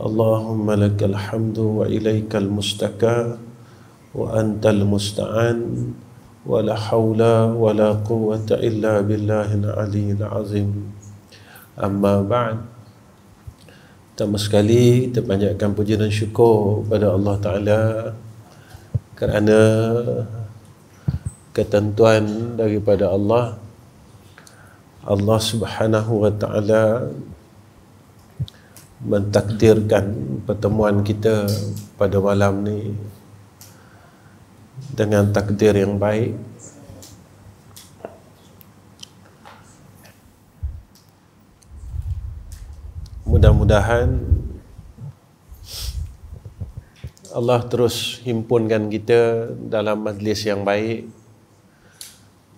اللهم لك الحمد وإليك المستكى وأنت المستعان ولا حول ولا قوة إلا بالله العلي العظيم أما بعد Pertama sekali kita puji dan syukur kepada Allah Ta'ala kerana ketentuan daripada Allah Allah Subhanahu Wa Ta'ala mentakdirkan pertemuan kita pada malam ni dengan takdir yang baik mudah-mudahan Allah terus himpunkan kita dalam majlis yang baik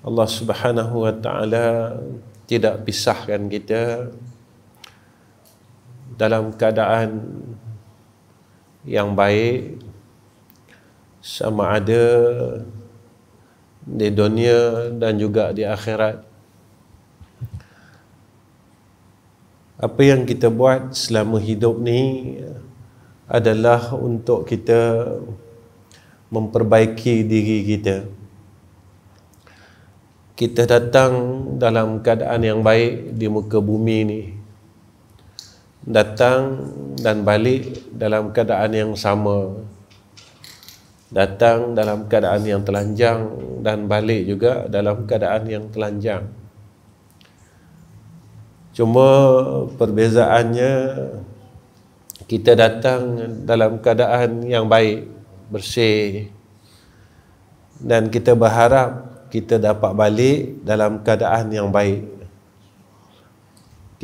Allah Subhanahu wa taala tidak pisahkan kita dalam keadaan yang baik sama ada di dunia dan juga di akhirat apa yang kita buat selama hidup ni adalah untuk kita memperbaiki diri kita kita datang dalam keadaan yang baik di muka bumi ni datang dan balik dalam keadaan yang sama datang dalam keadaan yang telanjang dan balik juga dalam keadaan yang telanjang cuma perbezaannya kita datang dalam keadaan yang baik bersih dan kita berharap kita dapat balik dalam keadaan yang baik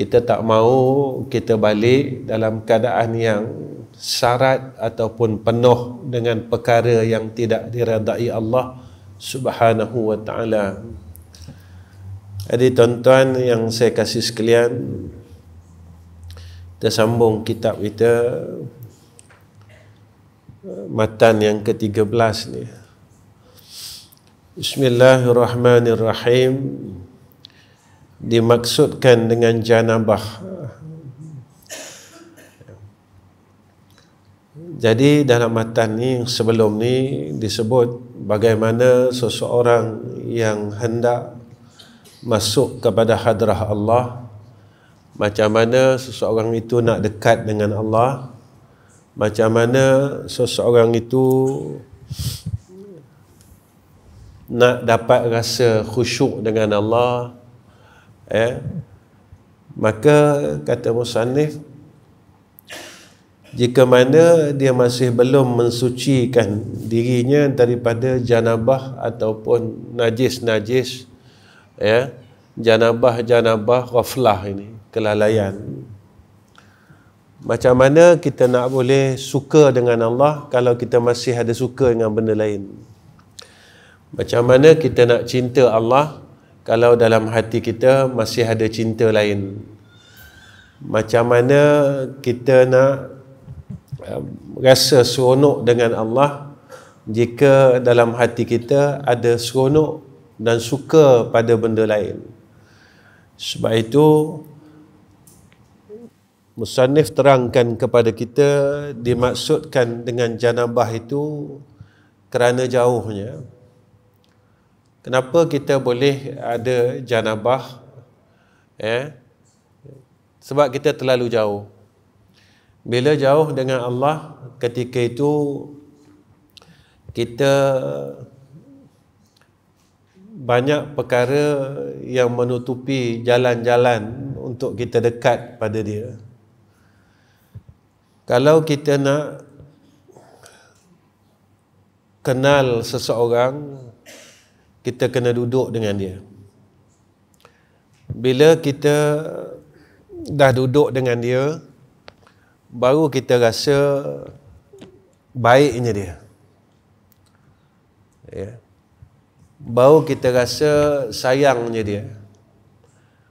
kita tak mau kita balik dalam keadaan yang syarat ataupun penuh dengan perkara yang tidak diradai Allah Subhanahu wa taala. Jadi tuan-tuan yang saya kasih sekalian, kita sambung kitab kita eh, matan yang ke-13 ni. Bismillahirrahmanirrahim dimaksudkan dengan janabah jadi dalam matan ni sebelum ni disebut bagaimana seseorang yang hendak masuk kepada hadrah Allah macam mana seseorang itu nak dekat dengan Allah macam mana seseorang itu nak dapat rasa khusyuk dengan Allah eh? maka kata musannif jika mana dia masih belum mensucikan dirinya daripada janabah ataupun najis-najis ya janabah-janabah raflah ini kelalaian macam mana kita nak boleh suka dengan Allah kalau kita masih ada suka dengan benda lain macam mana kita nak cinta Allah kalau dalam hati kita masih ada cinta lain macam mana kita nak um, rasa seronok dengan Allah jika dalam hati kita ada seronok dan suka pada benda lain sebab itu musannif terangkan kepada kita dimaksudkan dengan janabah itu kerana jauhnya kenapa kita boleh ada janabah eh sebab kita terlalu jauh bila jauh dengan Allah ketika itu kita banyak perkara yang menutupi jalan-jalan untuk kita dekat pada dia kalau kita nak kenal seseorang kita kena duduk dengan dia bila kita dah duduk dengan dia baru kita rasa baiknya dia ya baru kita rasa sayangnya dia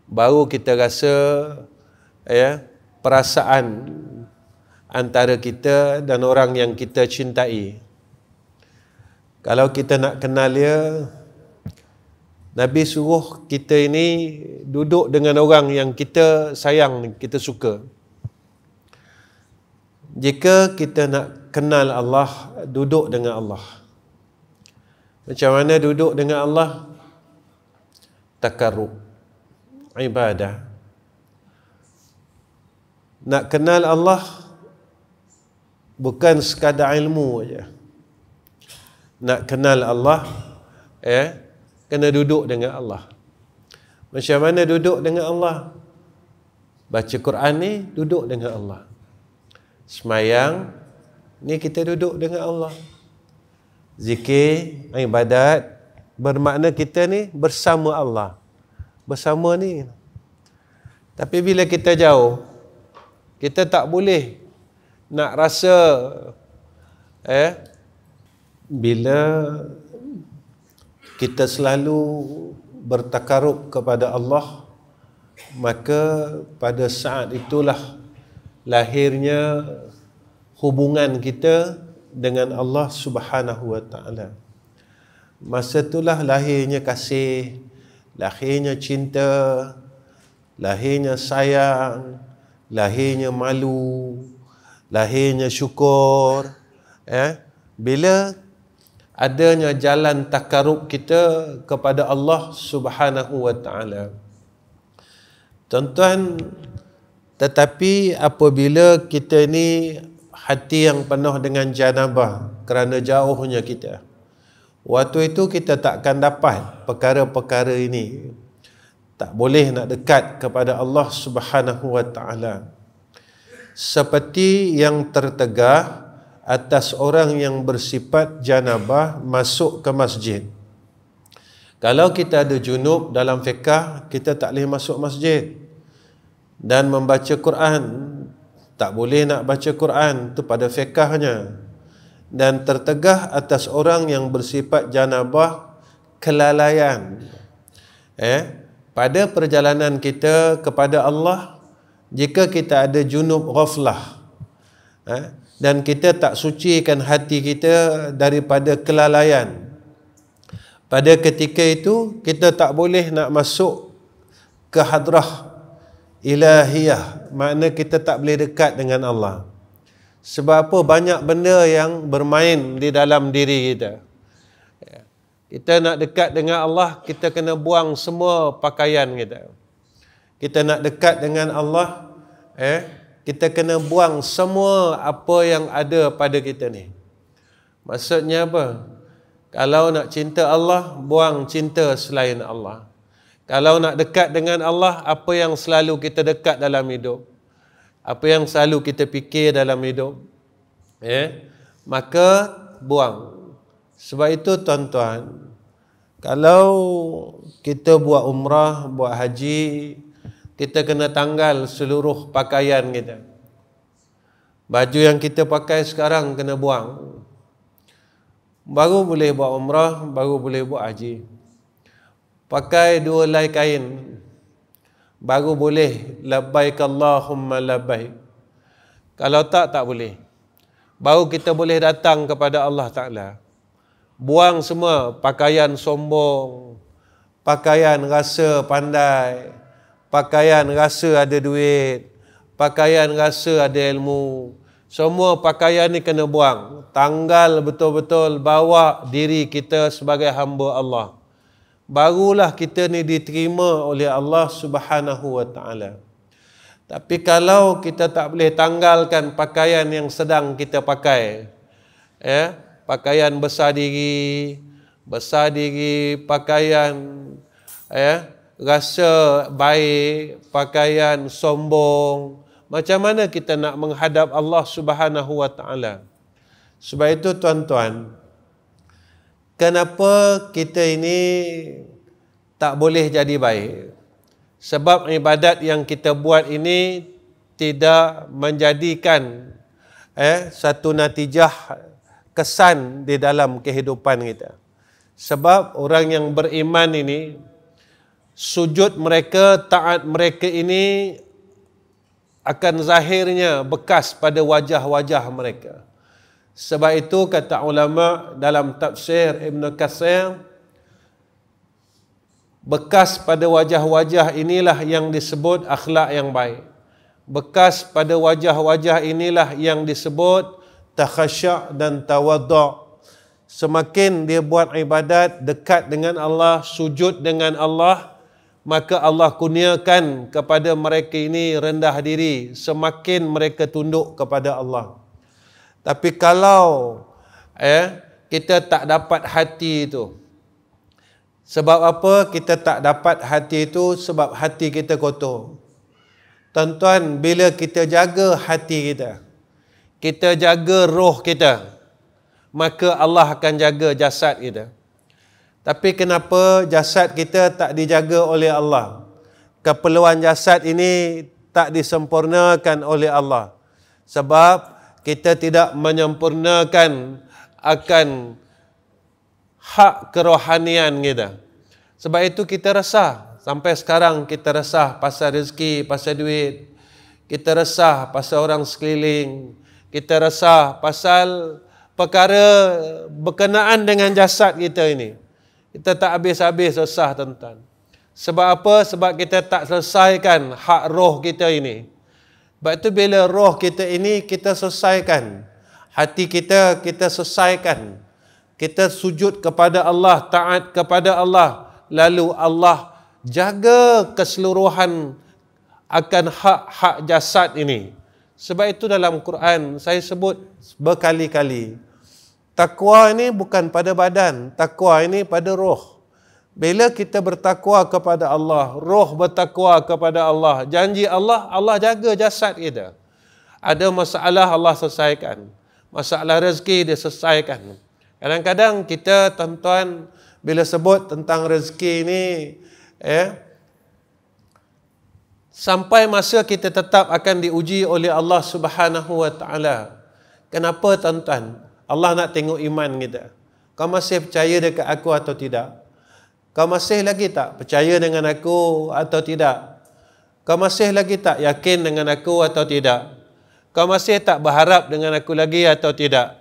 baru kita rasa ya perasaan antara kita dan orang yang kita cintai kalau kita nak kenal dia Nabi suruh kita ini duduk dengan orang yang kita sayang, kita suka. Jika kita nak kenal Allah, duduk dengan Allah. Macam mana duduk dengan Allah? Takarruf. Ibadah. Nak kenal Allah bukan sekadar ilmu aja. Nak kenal Allah eh kena duduk dengan Allah macam mana duduk dengan Allah baca Quran ni duduk dengan Allah semayang ni kita duduk dengan Allah zikir ibadat bermakna kita ni bersama Allah bersama ni tapi bila kita jauh kita tak boleh nak rasa eh bila kita selalu bertakarub kepada Allah maka pada saat itulah lahirnya hubungan kita dengan Allah Subhanahu wa taala masa itulah lahirnya kasih lahirnya cinta lahirnya sayang lahirnya malu lahirnya syukur eh bila adanya jalan takarub kita kepada Allah Subhanahu wa taala. Tuan-tuan tetapi apabila kita ni hati yang penuh dengan janabah kerana jauhnya kita. Waktu itu kita takkan dapat perkara-perkara ini. Tak boleh nak dekat kepada Allah Subhanahu wa taala. Seperti yang tertegah atas orang yang bersifat janabah masuk ke masjid. Kalau kita ada junub dalam fiqah, kita tak boleh masuk masjid. Dan membaca Quran, tak boleh nak baca Quran, itu pada fiqahnya. Dan tertegah atas orang yang bersifat janabah kelalaian. Eh, pada perjalanan kita kepada Allah, jika kita ada junub ghaflah, eh, dan kita tak sucikan hati kita daripada kelalaian pada ketika itu kita tak boleh nak masuk ke hadrah ilahiyah makna kita tak boleh dekat dengan Allah sebab apa banyak benda yang bermain di dalam diri kita ya. kita nak dekat dengan Allah kita kena buang semua pakaian kita kita nak dekat dengan Allah eh kita kena buang semua apa yang ada pada kita ni. Maksudnya apa? Kalau nak cinta Allah, buang cinta selain Allah. Kalau nak dekat dengan Allah, apa yang selalu kita dekat dalam hidup? Apa yang selalu kita fikir dalam hidup? Eh? Maka buang. Sebab itu tuan-tuan, kalau kita buat umrah, buat haji, kita kena tanggal seluruh pakaian kita. Baju yang kita pakai sekarang kena buang. Baru boleh buat umrah, baru boleh buat haji. Pakai dua lai kain. Baru boleh labbaik Allahumma labbaik. Kalau tak, tak boleh. Baru kita boleh datang kepada Allah Ta'ala. Buang semua pakaian sombong, pakaian rasa pandai, pakaian rasa ada duit, pakaian rasa ada ilmu. Semua pakaian ni kena buang. Tanggal betul-betul bawa diri kita sebagai hamba Allah. Barulah kita ni diterima oleh Allah Subhanahu Wa Taala. Tapi kalau kita tak boleh tanggalkan pakaian yang sedang kita pakai, ya, pakaian besar diri, besar diri, pakaian ya, rasa baik, pakaian sombong. Macam mana kita nak menghadap Allah Subhanahu Wa Taala? Sebab itu tuan-tuan, kenapa kita ini tak boleh jadi baik? Sebab ibadat yang kita buat ini tidak menjadikan eh, satu natijah kesan di dalam kehidupan kita. Sebab orang yang beriman ini sujud mereka, taat mereka ini akan zahirnya bekas pada wajah-wajah mereka. Sebab itu kata ulama dalam tafsir Ibn Qasir, bekas pada wajah-wajah inilah yang disebut akhlak yang baik. Bekas pada wajah-wajah inilah yang disebut takhasyak dan tawadak. Semakin dia buat ibadat dekat dengan Allah, sujud dengan Allah, maka Allah kurniakan kepada mereka ini rendah diri semakin mereka tunduk kepada Allah tapi kalau eh kita tak dapat hati itu sebab apa kita tak dapat hati itu sebab hati kita kotor tuan-tuan bila kita jaga hati kita kita jaga roh kita maka Allah akan jaga jasad kita. Tapi kenapa jasad kita tak dijaga oleh Allah? Keperluan jasad ini tak disempurnakan oleh Allah. Sebab kita tidak menyempurnakan akan hak kerohanian kita. Sebab itu kita resah. Sampai sekarang kita resah pasal rezeki, pasal duit. Kita resah pasal orang sekeliling. Kita resah pasal perkara berkenaan dengan jasad kita ini. Kita tak habis-habis selesai tuan-tuan. Sebab apa? Sebab kita tak selesaikan hak roh kita ini. Sebab itu bila roh kita ini kita selesaikan. Hati kita kita selesaikan. Kita sujud kepada Allah, taat kepada Allah. Lalu Allah jaga keseluruhan akan hak-hak jasad ini. Sebab itu dalam Quran saya sebut berkali-kali. Takwa ini bukan pada badan, takwa ini pada roh. Bila kita bertakwa kepada Allah, roh bertakwa kepada Allah, janji Allah, Allah jaga jasad kita. Ada masalah Allah selesaikan. Masalah rezeki dia selesaikan. Kadang-kadang kita tuan-tuan bila sebut tentang rezeki ini, eh, sampai masa kita tetap akan diuji oleh Allah Subhanahu Wa Taala. Kenapa tuan-tuan? Allah nak tengok iman kita. Kau masih percaya dekat aku atau tidak? Kau masih lagi tak percaya dengan aku atau tidak? Kau masih lagi tak yakin dengan aku atau tidak? Kau masih tak berharap dengan aku lagi atau tidak?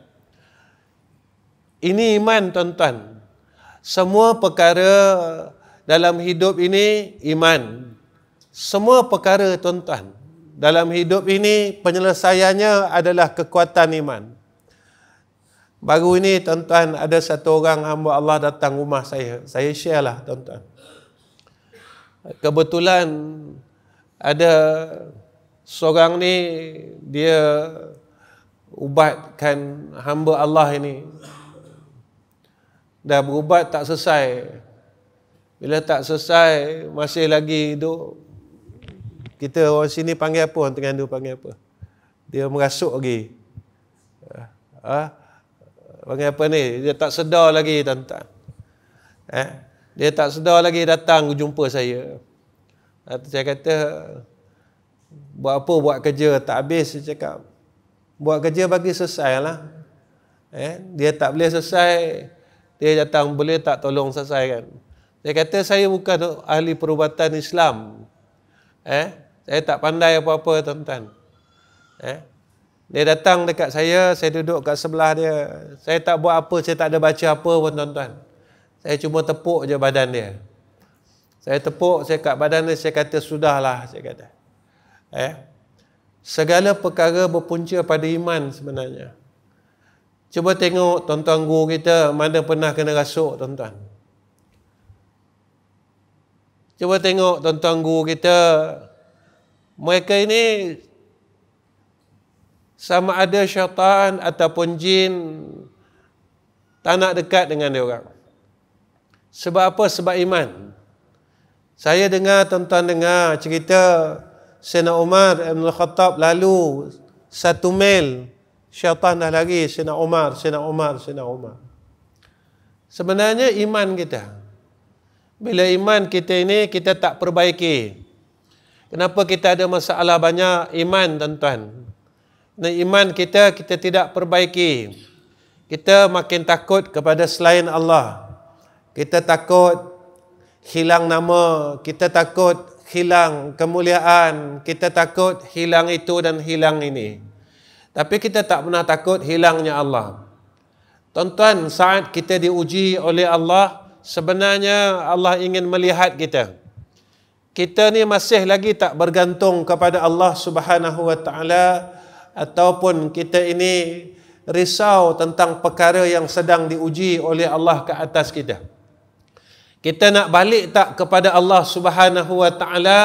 Ini iman tuan-tuan. Semua perkara dalam hidup ini iman. Semua perkara tuan-tuan dalam hidup ini penyelesaiannya adalah kekuatan iman. Baru ini tuan-tuan ada satu orang hamba Allah datang rumah saya. Saya share lah tuan-tuan. Kebetulan ada seorang ni dia ubatkan hamba Allah ini. Dah berubat tak selesai. Bila tak selesai masih lagi hidup. Kita orang sini panggil apa? Orang tengah tu panggil apa? Dia merasuk lagi. Ha? panggil apa ni dia tak sedar lagi tuan-tuan eh? dia tak sedar lagi datang jumpa saya Atau saya kata buat apa buat kerja tak habis saya cakap buat kerja bagi selesai lah eh? dia tak boleh selesai dia datang boleh tak tolong selesai kan saya kata saya bukan ahli perubatan Islam eh? saya tak pandai apa-apa tuan-tuan eh? Dia datang dekat saya, saya duduk kat sebelah dia. Saya tak buat apa, saya tak ada baca apa pun tuan-tuan. Saya cuma tepuk je badan dia. Saya tepuk, saya kat badan dia, saya kata sudahlah, saya kata. Eh? Segala perkara berpunca pada iman sebenarnya. Cuba tengok tuan-tuan guru kita, mana pernah kena rasuk tuan-tuan. Cuba tengok tuan-tuan guru kita, mereka ini sama ada syaitan ataupun jin tak nak dekat dengan dia orang. Sebab apa? Sebab iman. Saya dengar tentang dengar cerita Sena Umar Ibn Khattab lalu satu mil syaitan dah lari Sena Umar, Sena Umar, Sena Umar. Sebenarnya iman kita. Bila iman kita ini kita tak perbaiki. Kenapa kita ada masalah banyak iman tuan-tuan? Dan iman kita kita tidak perbaiki. Kita makin takut kepada selain Allah. Kita takut hilang nama, kita takut hilang kemuliaan, kita takut hilang itu dan hilang ini. Tapi kita tak pernah takut hilangnya Allah. Tuan-tuan, saat kita diuji oleh Allah, sebenarnya Allah ingin melihat kita. Kita ni masih lagi tak bergantung kepada Allah Subhanahu wa taala ataupun kita ini risau tentang perkara yang sedang diuji oleh Allah ke atas kita. Kita nak balik tak kepada Allah Subhanahu Wa Taala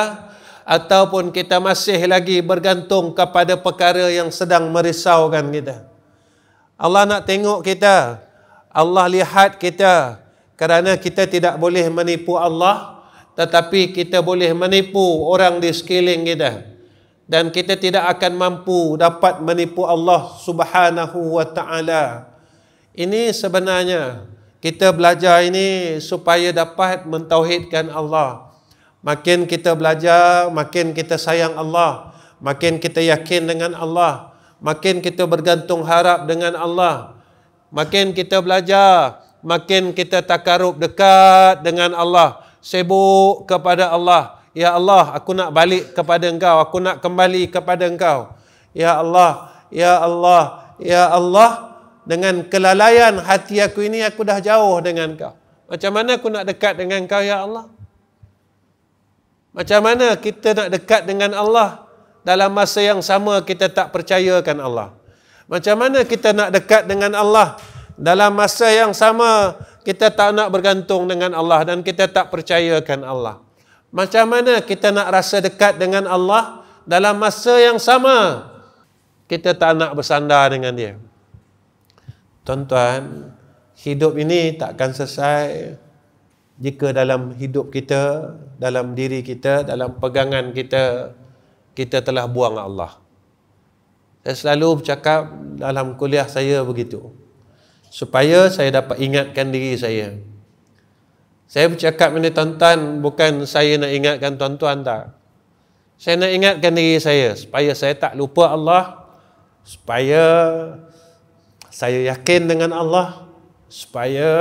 ataupun kita masih lagi bergantung kepada perkara yang sedang merisaukan kita. Allah nak tengok kita. Allah lihat kita kerana kita tidak boleh menipu Allah tetapi kita boleh menipu orang di sekeliling kita dan kita tidak akan mampu dapat menipu Allah Subhanahu wa taala. Ini sebenarnya kita belajar ini supaya dapat mentauhidkan Allah. Makin kita belajar, makin kita sayang Allah, makin kita yakin dengan Allah, makin kita bergantung harap dengan Allah. Makin kita belajar, makin kita takarub dekat dengan Allah, sibuk kepada Allah. Ya Allah, aku nak balik kepada engkau. Aku nak kembali kepada engkau. Ya Allah, Ya Allah, Ya Allah. Dengan kelalaian hati aku ini, aku dah jauh dengan engkau. Macam mana aku nak dekat dengan engkau, Ya Allah? Macam mana kita nak dekat dengan Allah dalam masa yang sama kita tak percayakan Allah? Macam mana kita nak dekat dengan Allah dalam masa yang sama kita tak nak bergantung dengan Allah dan kita tak percayakan Allah? Macam mana kita nak rasa dekat dengan Allah dalam masa yang sama kita tak nak bersandar dengan dia. Tuan-tuan, hidup ini takkan selesai jika dalam hidup kita, dalam diri kita, dalam pegangan kita, kita telah buang Allah. Saya selalu bercakap dalam kuliah saya begitu. Supaya saya dapat ingatkan diri saya. Saya bercakap ini tuan-tuan bukan saya nak ingatkan tuan-tuan tak. Saya nak ingatkan diri saya supaya saya tak lupa Allah. Supaya saya yakin dengan Allah. Supaya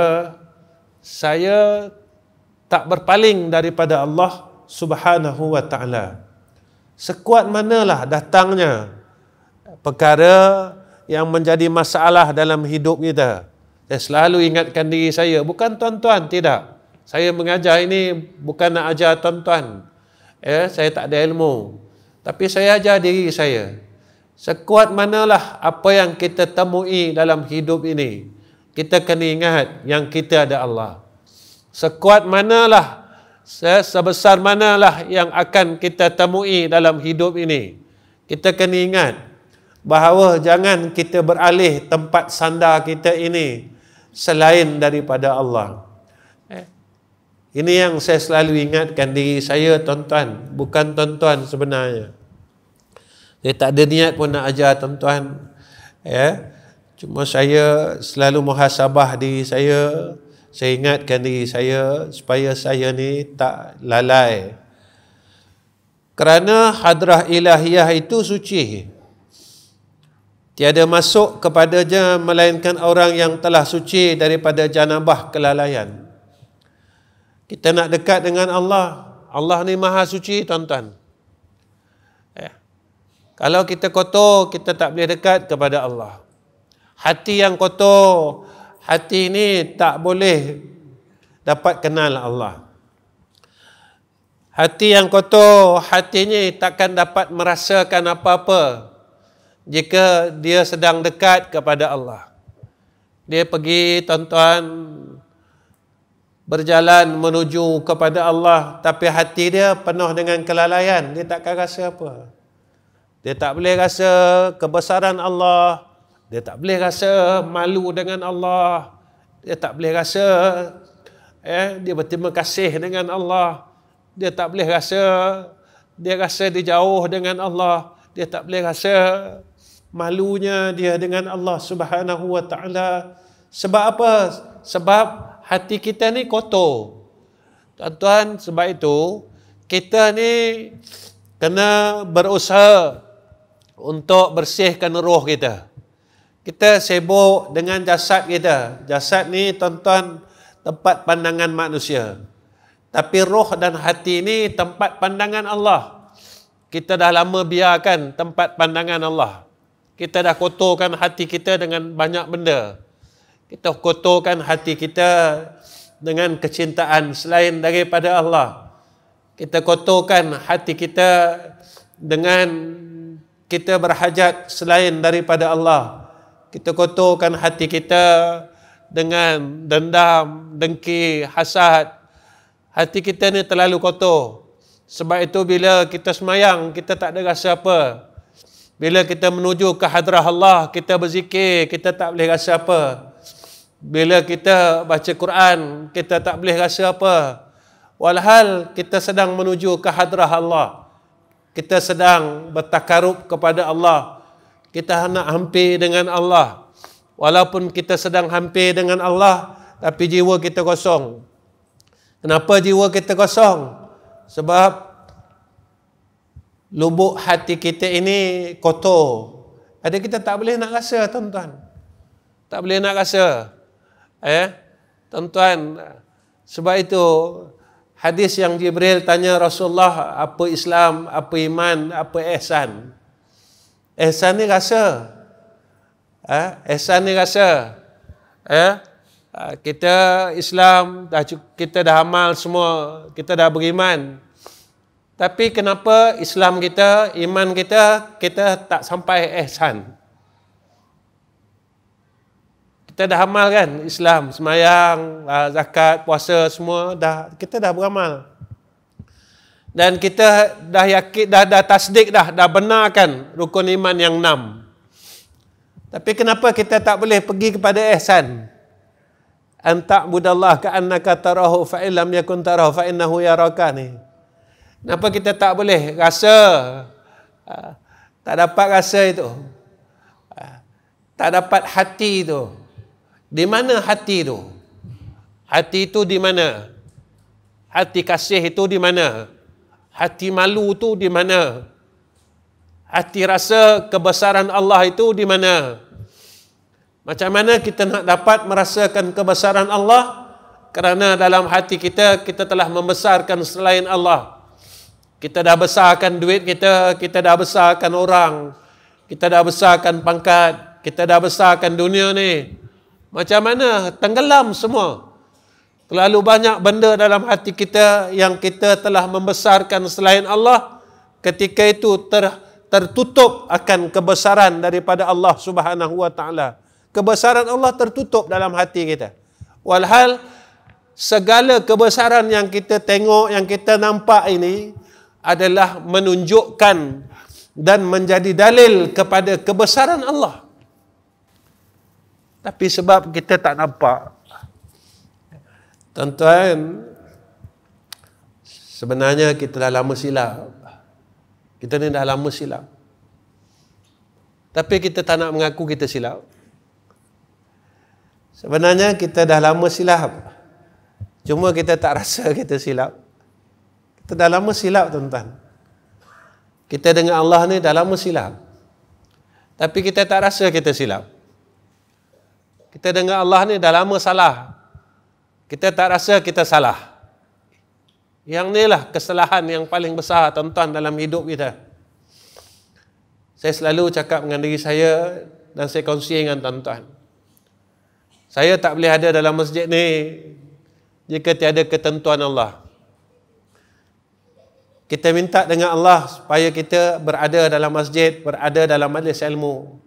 saya tak berpaling daripada Allah subhanahu wa ta'ala. Sekuat manalah datangnya perkara yang menjadi masalah dalam hidup kita. Saya selalu ingatkan diri saya. Bukan tuan-tuan, tidak. Saya mengajar ini bukan nak ajar tuan-tuan. Eh, saya tak ada ilmu. Tapi saya ajar diri saya. Sekuat manalah apa yang kita temui dalam hidup ini. Kita kena ingat yang kita ada Allah. Sekuat manalah, sebesar manalah yang akan kita temui dalam hidup ini. Kita kena ingat bahawa jangan kita beralih tempat sandar kita ini selain daripada Allah. Ini yang saya selalu ingatkan diri saya tuan-tuan, bukan tuan-tuan sebenarnya. Saya tak ada niat pun nak ajar tuan-tuan. Ya. Cuma saya selalu muhasabah diri saya, saya ingatkan diri saya supaya saya ni tak lalai. Kerana hadrah ilahiyah itu suci. Tiada masuk kepadanya melainkan orang yang telah suci daripada janabah kelalaian. Kita nak dekat dengan Allah. Allah ni maha suci tuan-tuan. Ya. Kalau kita kotor, kita tak boleh dekat kepada Allah. Hati yang kotor, hati ni tak boleh dapat kenal Allah. Hati yang kotor, hatinya takkan dapat merasakan apa-apa jika dia sedang dekat kepada Allah. Dia pergi tuan-tuan berjalan menuju kepada Allah tapi hati dia penuh dengan kelalaian dia takkan rasa apa dia tak boleh rasa kebesaran Allah dia tak boleh rasa malu dengan Allah dia tak boleh rasa eh dia berterima kasih dengan Allah dia tak boleh rasa dia rasa dia jauh dengan Allah dia tak boleh rasa malunya dia dengan Allah Subhanahu wa taala sebab apa sebab hati kita ni kotor. Tuan-tuan, sebab itu kita ni kena berusaha untuk bersihkan roh kita. Kita sibuk dengan jasad kita. Jasad ni tuan-tuan tempat pandangan manusia. Tapi roh dan hati ni tempat pandangan Allah. Kita dah lama biarkan tempat pandangan Allah. Kita dah kotorkan hati kita dengan banyak benda kita kotorkan hati kita dengan kecintaan selain daripada Allah. Kita kotorkan hati kita dengan kita berhajat selain daripada Allah. Kita kotorkan hati kita dengan dendam, dengki, hasad. Hati kita ni terlalu kotor. Sebab itu bila kita semayang, kita tak ada rasa apa. Bila kita menuju ke hadrah Allah, kita berzikir, kita tak boleh rasa apa. Bila kita baca Quran, kita tak boleh rasa apa. Walhal kita sedang menuju ke hadrah Allah. Kita sedang bertakarup kepada Allah. Kita nak hampir dengan Allah. Walaupun kita sedang hampir dengan Allah, tapi jiwa kita kosong. Kenapa jiwa kita kosong? Sebab lubuk hati kita ini kotor. Jadi kita tak boleh nak rasa, tuan-tuan. Tak boleh nak rasa. Eh, tuan-tuan, sebab itu hadis yang Jibril tanya Rasulullah apa Islam, apa iman, apa ihsan. Ihsan ni rasa. Eh, ihsan ni rasa. Eh, ah, kita Islam, dah, kita dah amal semua, kita dah beriman. Tapi kenapa Islam kita, iman kita, kita tak sampai ihsan? Eh, kita dah amal kan Islam, semayang, ah, zakat, puasa semua dah kita dah beramal. Dan kita dah yakin dah dah tasdik dah dah benarkan rukun iman yang enam. Tapi kenapa kita tak boleh pergi kepada ihsan? Anta budallah ka annaka tarahu fa illam yakun tarahu fa innahu yaraka ni. Kenapa kita tak boleh rasa ah, tak dapat rasa itu? Ah, tak dapat hati itu. Di mana hati itu? Hati itu di mana? Hati kasih itu di mana? Hati malu itu di mana? Hati rasa kebesaran Allah itu di mana? Macam mana kita nak dapat merasakan kebesaran Allah? Kerana dalam hati kita, kita telah membesarkan selain Allah. Kita dah besarkan duit kita, kita dah besarkan orang, kita dah besarkan pangkat, kita dah besarkan dunia ni. Macam mana tenggelam semua. Terlalu banyak benda dalam hati kita yang kita telah membesarkan selain Allah. Ketika itu ter, tertutup akan kebesaran daripada Allah subhanahu wa ta'ala. Kebesaran Allah tertutup dalam hati kita. Walhal, segala kebesaran yang kita tengok, yang kita nampak ini adalah menunjukkan dan menjadi dalil kepada kebesaran Allah. Tapi sebab kita tak nampak. Tuan-tuan, sebenarnya kita dah lama silap. Kita ni dah lama silap. Tapi kita tak nak mengaku kita silap. Sebenarnya kita dah lama silap. Cuma kita tak rasa kita silap. Kita dah lama silap, tuan-tuan. Kita dengan Allah ni dah lama silap. Tapi kita tak rasa kita silap. Kita dengar Allah ni dah lama salah. Kita tak rasa kita salah. Yang ni lah kesalahan yang paling besar tuan-tuan dalam hidup kita. Saya selalu cakap dengan diri saya dan saya kongsi dengan tuan-tuan. Saya tak boleh ada dalam masjid ni jika tiada ketentuan Allah. Kita minta dengan Allah supaya kita berada dalam masjid, berada dalam majlis ilmu,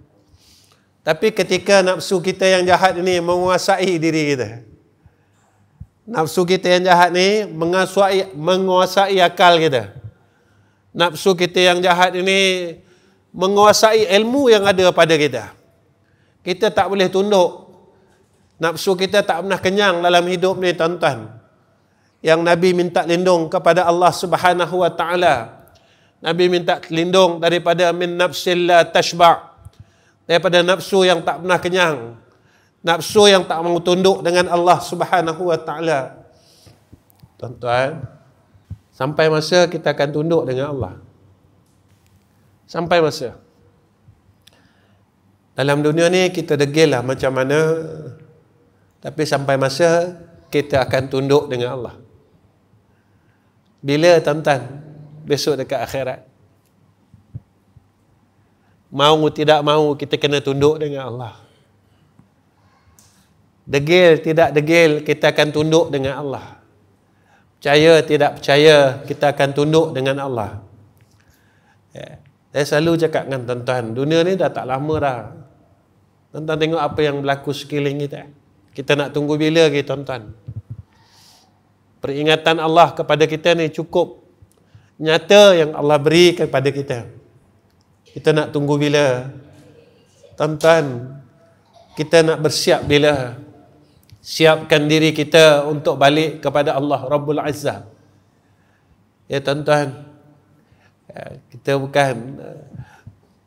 tapi ketika nafsu kita yang jahat ini menguasai diri kita. Nafsu kita yang jahat ini menguasai, menguasai akal kita. Nafsu kita yang jahat ini menguasai ilmu yang ada pada kita. Kita tak boleh tunduk. Nafsu kita tak pernah kenyang dalam hidup ni tuan-tuan. Yang Nabi minta lindung kepada Allah Subhanahu wa taala. Nabi minta lindung daripada min nafsil la tashba' daripada nafsu yang tak pernah kenyang nafsu yang tak mau tunduk dengan Allah Subhanahu wa taala tuan-tuan sampai masa kita akan tunduk dengan Allah sampai masa dalam dunia ni kita degil lah macam mana tapi sampai masa kita akan tunduk dengan Allah bila tuan-tuan besok dekat akhirat Mau tidak mau kita kena tunduk dengan Allah. Degil tidak degil kita akan tunduk dengan Allah. Percaya tidak percaya kita akan tunduk dengan Allah. Ya. Saya selalu cakap dengan tuan-tuan, dunia ni dah tak lama dah. Tuan-tuan tengok apa yang berlaku sekeliling kita. Kita nak tunggu bila lagi tuan-tuan. Peringatan Allah kepada kita ni cukup nyata yang Allah beri kepada kita. Kita nak tunggu bila? tantan. kita nak bersiap bila? Siapkan diri kita untuk balik kepada Allah Rabbul Azzam. Ya tuan-tuan, ya, kita bukan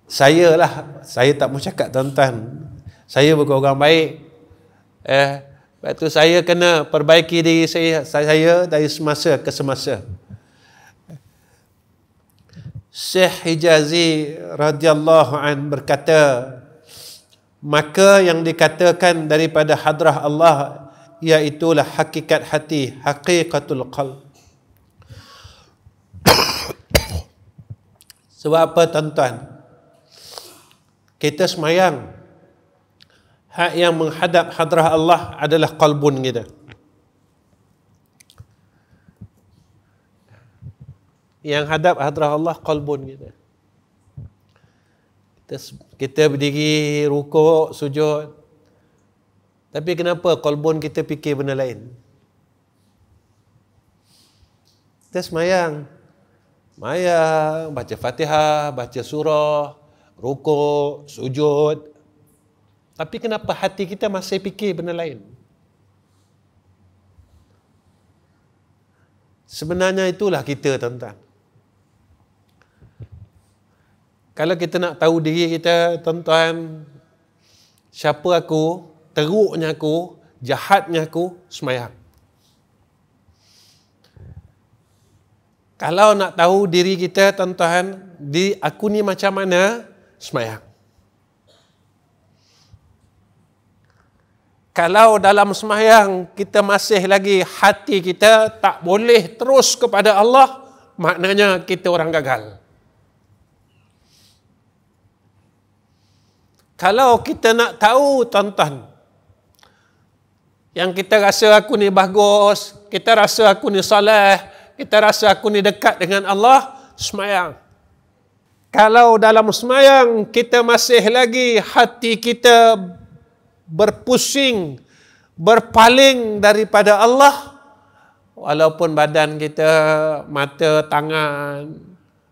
saya lah saya tak mahu cakap tuan-tuan saya bukan orang baik ya, eh waktu saya kena perbaiki diri saya saya dari semasa ke semasa Syekh Hijazi radhiyallahu an berkata maka yang dikatakan daripada hadrah Allah iaitulah hakikat hati haqiqatul qalb sebab apa tuan-tuan kita semayang hak yang menghadap hadrah Allah adalah qalbun kita yang hadap hadrah Allah kalbun kita. Kita, kita berdiri, rukuk, sujud. Tapi kenapa kalbun kita fikir benda lain? Kita semayang. Semayang, baca fatihah, baca surah, rukuk, sujud. Tapi kenapa hati kita masih fikir benda lain? Sebenarnya itulah kita, tentang. kalau kita nak tahu diri kita, tuan-tuan, siapa aku, teruknya aku, jahatnya aku, semayang. Kalau nak tahu diri kita, tuan-tuan, di aku ni macam mana, semayang. Kalau dalam semayang kita masih lagi hati kita tak boleh terus kepada Allah, maknanya kita orang gagal. Kalau kita nak tahu tuan-tuan yang kita rasa aku ni bagus, kita rasa aku ni soleh, kita rasa aku ni dekat dengan Allah, semayang. Kalau dalam semayang kita masih lagi hati kita berpusing, berpaling daripada Allah, walaupun badan kita, mata, tangan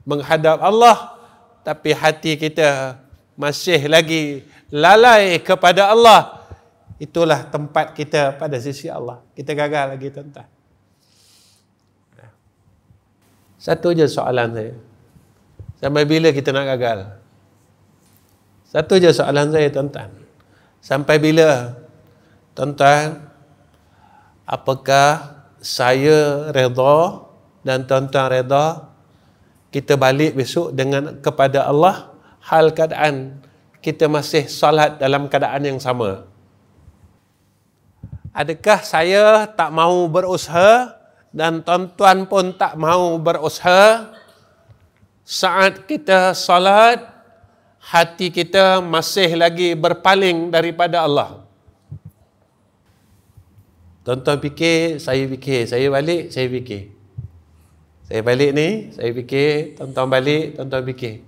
menghadap Allah, tapi hati kita masih lagi lalai kepada Allah itulah tempat kita pada sisi Allah kita gagal lagi tuan-tuan satu je soalan saya sampai bila kita nak gagal satu je soalan saya tuan-tuan sampai bila tuan-tuan apakah saya redha dan tuan-tuan redha kita balik besok dengan kepada Allah hal keadaan kita masih salat dalam keadaan yang sama? Adakah saya tak mahu berusaha dan tuan-tuan pun tak mahu berusaha saat kita salat hati kita masih lagi berpaling daripada Allah. Tuan-tuan fikir, saya fikir, saya balik, saya fikir. Saya balik ni, saya fikir, tuan-tuan balik, tuan-tuan fikir.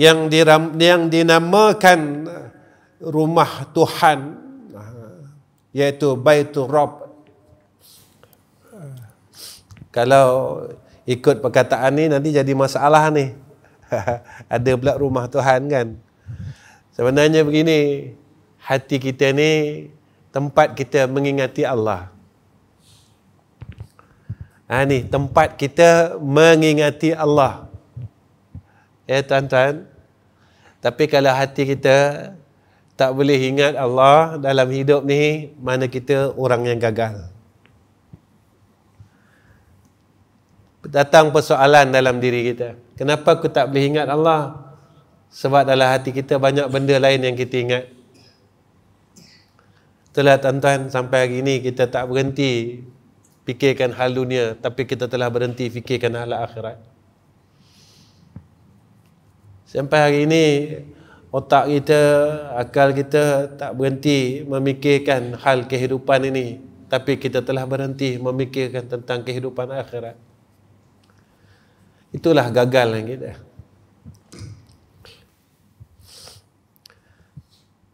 yang diram, yang dinamakan rumah Tuhan iaitu Baitul Rabb kalau ikut perkataan ni nanti jadi masalah ni ada pula rumah Tuhan kan sebenarnya begini hati kita ni tempat kita mengingati Allah ha, ni tempat kita mengingati Allah eh tuan-tuan tapi kalau hati kita tak boleh ingat Allah dalam hidup ni, mana kita orang yang gagal. Datang persoalan dalam diri kita. Kenapa aku tak boleh ingat Allah? Sebab dalam hati kita banyak benda lain yang kita ingat. Telah tuan-tuan sampai hari ini kita tak berhenti fikirkan hal dunia tapi kita telah berhenti fikirkan hal akhirat. Sampai hari ini otak kita, akal kita tak berhenti memikirkan hal kehidupan ini. Tapi kita telah berhenti memikirkan tentang kehidupan akhirat. Itulah gagal yang kita.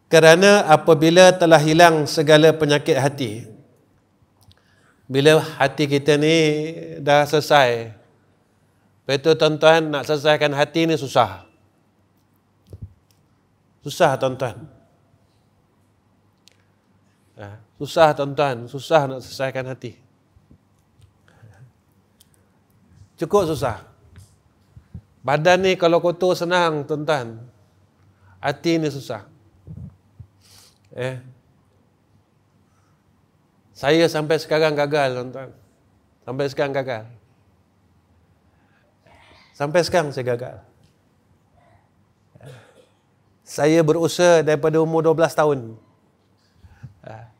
Kerana apabila telah hilang segala penyakit hati, bila hati kita ni dah selesai, betul tuan-tuan nak selesaikan hati ni susah. Susah tuan-tuan. Ah, susah tuan-tuan, susah nak selesaikan hati. Cukup susah. Badan ni kalau kotor senang tuan-tuan. Hati ni susah. Eh. Saya sampai sekarang gagal tuan-tuan. Sampai sekarang gagal. Sampai sekarang saya gagal. Saya berusaha daripada umur 12 tahun. Ah.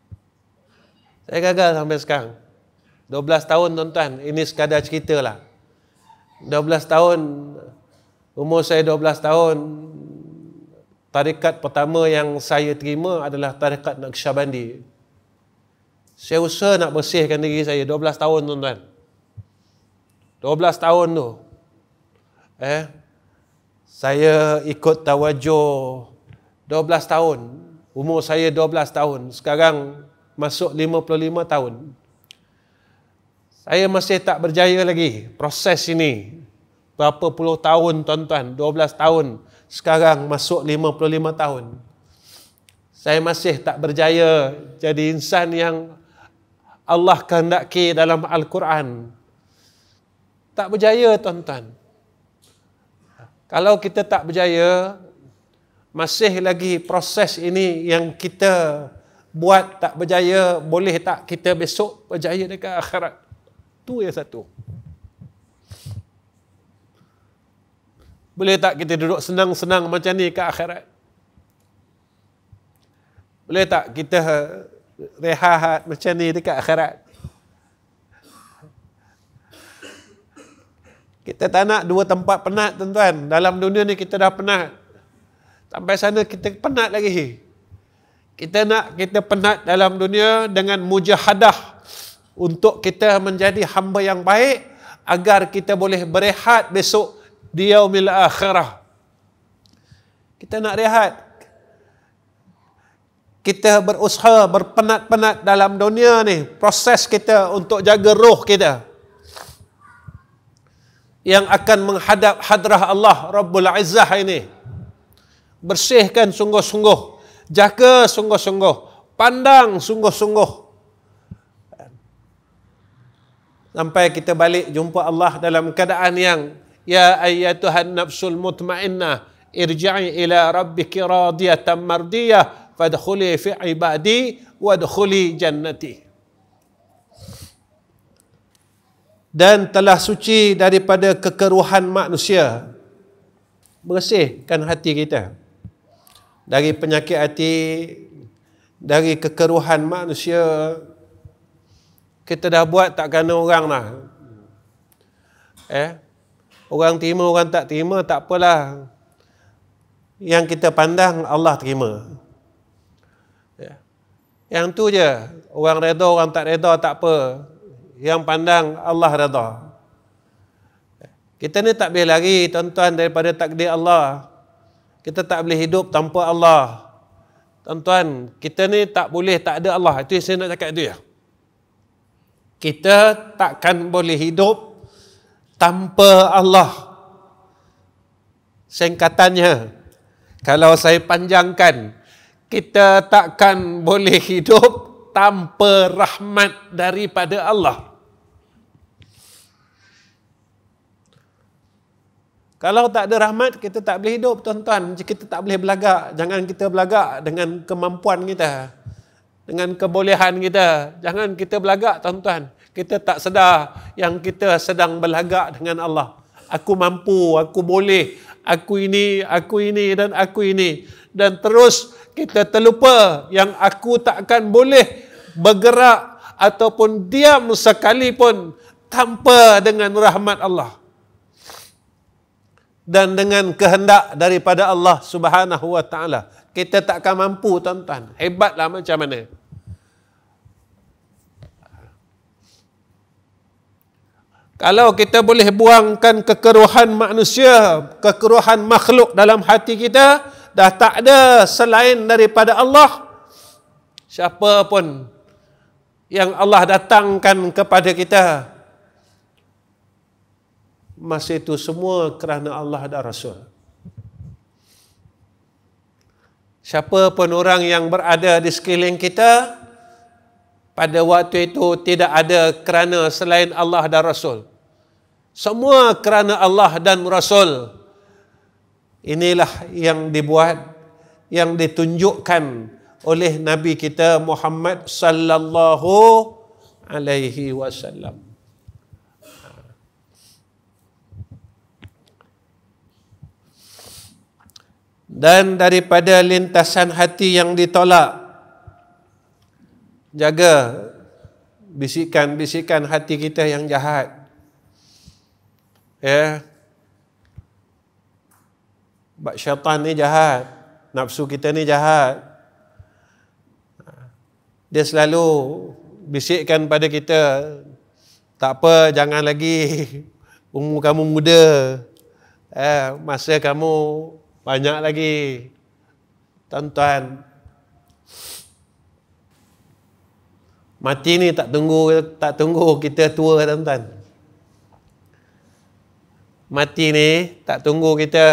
Saya gagal sampai sekarang. 12 tahun tuan-tuan, ini sekadar lah. 12 tahun, umur saya 12 tahun, tarikat pertama yang saya terima adalah tarikat Naqsyabandi. Saya usaha nak bersihkan diri saya 12 tahun tuan-tuan. 12 tahun tu. Eh, saya ikut tawajuh 12 tahun. Umur saya 12 tahun. Sekarang masuk 55 tahun. Saya masih tak berjaya lagi proses ini. Berapa puluh tahun tuan-tuan, 12 tahun. Sekarang masuk 55 tahun. Saya masih tak berjaya jadi insan yang Allah kehendaki dalam Al-Quran. Tak berjaya tuan-tuan. Kalau kita tak berjaya, masih lagi proses ini yang kita buat tak berjaya, boleh tak kita besok berjaya dekat akhirat? Itu yang satu. Boleh tak kita duduk senang-senang macam ni ke akhirat? Boleh tak kita rehat macam ni dekat akhirat? Kita tak nak dua tempat penat tuan-tuan. Dalam dunia ni kita dah penat. Sampai sana kita penat lagi. Kita nak kita penat dalam dunia dengan mujahadah untuk kita menjadi hamba yang baik agar kita boleh berehat besok di yaumil akhirah. Kita nak rehat. Kita berusaha berpenat-penat dalam dunia ni proses kita untuk jaga roh kita yang akan menghadap hadrah Allah Rabbul Izzah ini. Bersihkan sungguh-sungguh. Jaga sungguh-sungguh. Pandang sungguh-sungguh. Sampai kita balik jumpa Allah dalam keadaan yang Ya ayatuhan nafsul mutmainnah irji'i ila rabbiki radiyatan mardiyah fadkhuli fi ibadi wadkhuli jannati. dan telah suci daripada kekeruhan manusia bersihkan hati kita dari penyakit hati dari kekeruhan manusia kita dah buat tak kena orang lah eh orang terima orang tak terima tak apalah yang kita pandang Allah terima eh? yang tu je orang reda orang tak reda tak apa yang pandang Allah redha. Kita ni tak boleh lari tuan-tuan daripada takdir Allah. Kita tak boleh hidup tanpa Allah. Tuan-tuan, kita ni tak boleh tak ada Allah. Itu yang saya nak cakap itu ya. Kita takkan boleh hidup tanpa Allah. Sengkatannya. kalau saya panjangkan, kita takkan boleh hidup tanpa rahmat daripada Allah. Kalau tak ada rahmat, kita tak boleh hidup, tuan-tuan. Kita tak boleh belagak. Jangan kita belagak dengan kemampuan kita. Dengan kebolehan kita. Jangan kita belagak, tuan-tuan. Kita tak sedar yang kita sedang belagak dengan Allah. Aku mampu, aku boleh. Aku ini, aku ini dan aku ini. Dan terus kita terlupa yang aku takkan boleh bergerak ataupun diam sekalipun tanpa dengan rahmat Allah dan dengan kehendak daripada Allah Subhanahu Wa Taala. Kita takkan mampu tuan-tuan. Hebatlah macam mana. Kalau kita boleh buangkan kekeruhan manusia, kekeruhan makhluk dalam hati kita, dah tak ada selain daripada Allah. Siapa pun yang Allah datangkan kepada kita, masa itu semua kerana Allah dan Rasul. Siapa pun orang yang berada di sekeliling kita pada waktu itu tidak ada kerana selain Allah dan Rasul. Semua kerana Allah dan Rasul. Inilah yang dibuat yang ditunjukkan oleh Nabi kita Muhammad sallallahu alaihi wasallam. dan daripada lintasan hati yang ditolak jaga bisikan-bisikan hati kita yang jahat ya bak syaitan ni jahat nafsu kita ni jahat dia selalu bisikkan pada kita tak apa jangan lagi umur kamu muda eh masa kamu banyak lagi tuan-tuan. Mati ni tak tunggu tak tunggu kita tua tuan-tuan. Mati ni tak tunggu kita.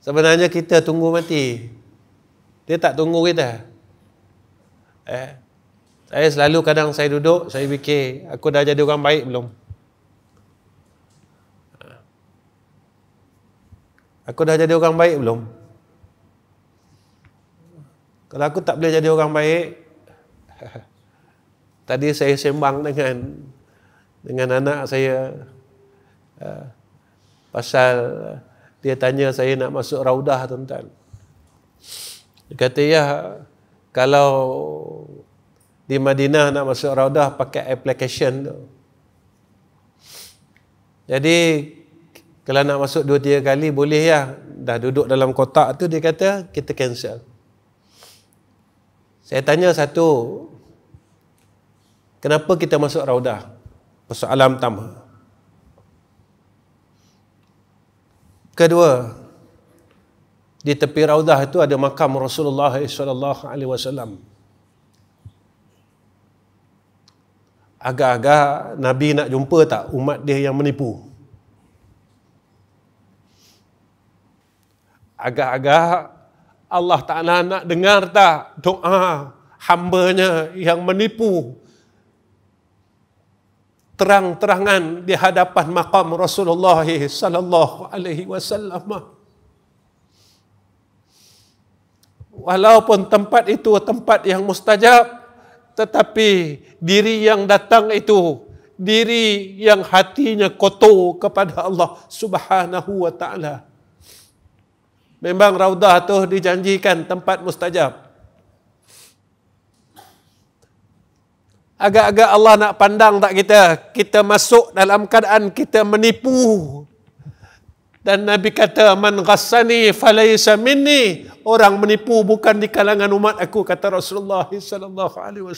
Sebenarnya kita tunggu mati. Dia tak tunggu kita. Eh. Saya selalu kadang saya duduk, saya fikir, aku dah jadi orang baik belum? Aku dah jadi orang baik belum? Kalau aku tak boleh jadi orang baik, tadi saya sembang dengan dengan anak saya eh, pasal dia tanya saya nak masuk raudah tuan-tuan. Dia kata, ya kalau di Madinah nak masuk raudah pakai application tu. Jadi kalau nak masuk dua tiga kali boleh ya dah duduk dalam kotak tu dia kata kita cancel saya tanya satu kenapa kita masuk raudah persoalan pertama kedua di tepi raudah itu ada makam Rasulullah SAW. agak-agak nabi nak jumpa tak umat dia yang menipu agak-agak Allah Ta'ala nak dengar tak doa hambanya yang menipu terang-terangan di hadapan maqam Rasulullah sallallahu alaihi wasallam. Walaupun tempat itu tempat yang mustajab tetapi diri yang datang itu diri yang hatinya kotor kepada Allah Subhanahu wa taala. Memang raudah tu dijanjikan tempat mustajab. Agak-agak Allah nak pandang tak kita? Kita masuk dalam keadaan kita menipu. Dan Nabi kata, Man ghassani falaysa minni. Orang menipu bukan di kalangan umat aku, kata Rasulullah SAW.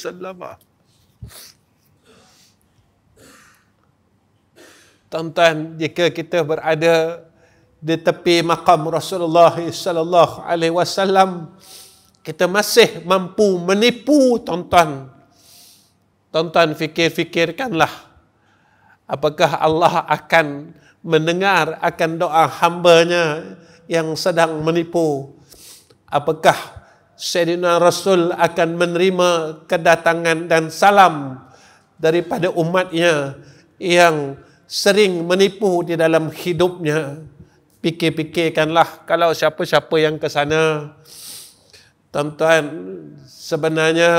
Tuan-tuan, jika kita berada di tepi makam Rasulullah sallallahu alaihi wasallam kita masih mampu menipu tuan-tuan tuan-tuan fikir-fikirkanlah apakah Allah akan mendengar akan doa hambanya yang sedang menipu apakah Sayyidina Rasul akan menerima kedatangan dan salam daripada umatnya yang sering menipu di dalam hidupnya fikir-fikirkanlah kalau siapa-siapa yang ke sana tuan-tuan sebenarnya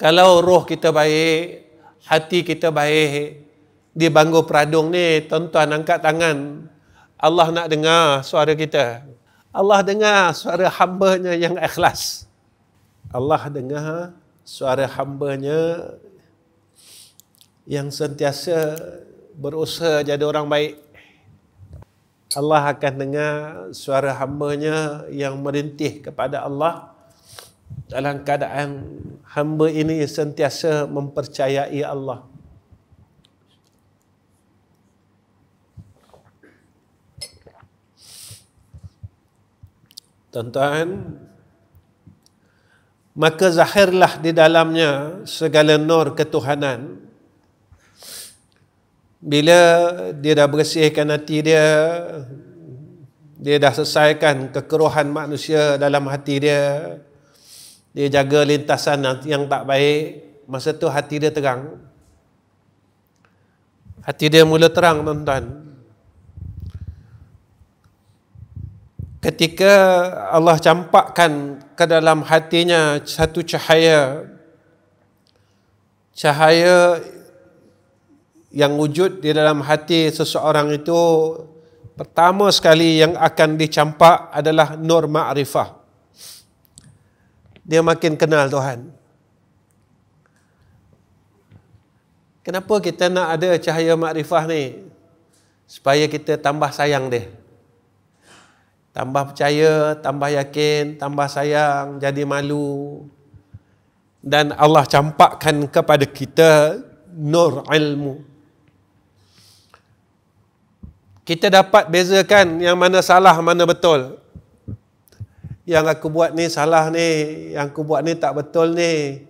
kalau roh kita baik hati kita baik di bangku peradung ni tuan-tuan angkat tangan Allah nak dengar suara kita Allah dengar suara hambanya yang ikhlas Allah dengar suara hambanya yang sentiasa berusaha jadi orang baik Allah akan dengar suara hambanya yang merintih kepada Allah dalam keadaan hamba ini sentiasa mempercayai Allah. tuan maka zahirlah di dalamnya segala nur ketuhanan bila dia dah bersihkan hati dia dia dah selesaikan kekeruhan manusia dalam hati dia dia jaga lintasan yang tak baik masa tu hati dia terang hati dia mula terang tuan-tuan ketika Allah campakkan ke dalam hatinya satu cahaya cahaya yang wujud di dalam hati seseorang itu pertama sekali yang akan dicampak adalah nur ma'rifah. Dia makin kenal Tuhan. Kenapa kita nak ada cahaya ma'rifah ni? Supaya kita tambah sayang dia. Tambah percaya, tambah yakin, tambah sayang, jadi malu. Dan Allah campakkan kepada kita nur ilmu kita dapat bezakan yang mana salah mana betul yang aku buat ni salah ni yang aku buat ni tak betul ni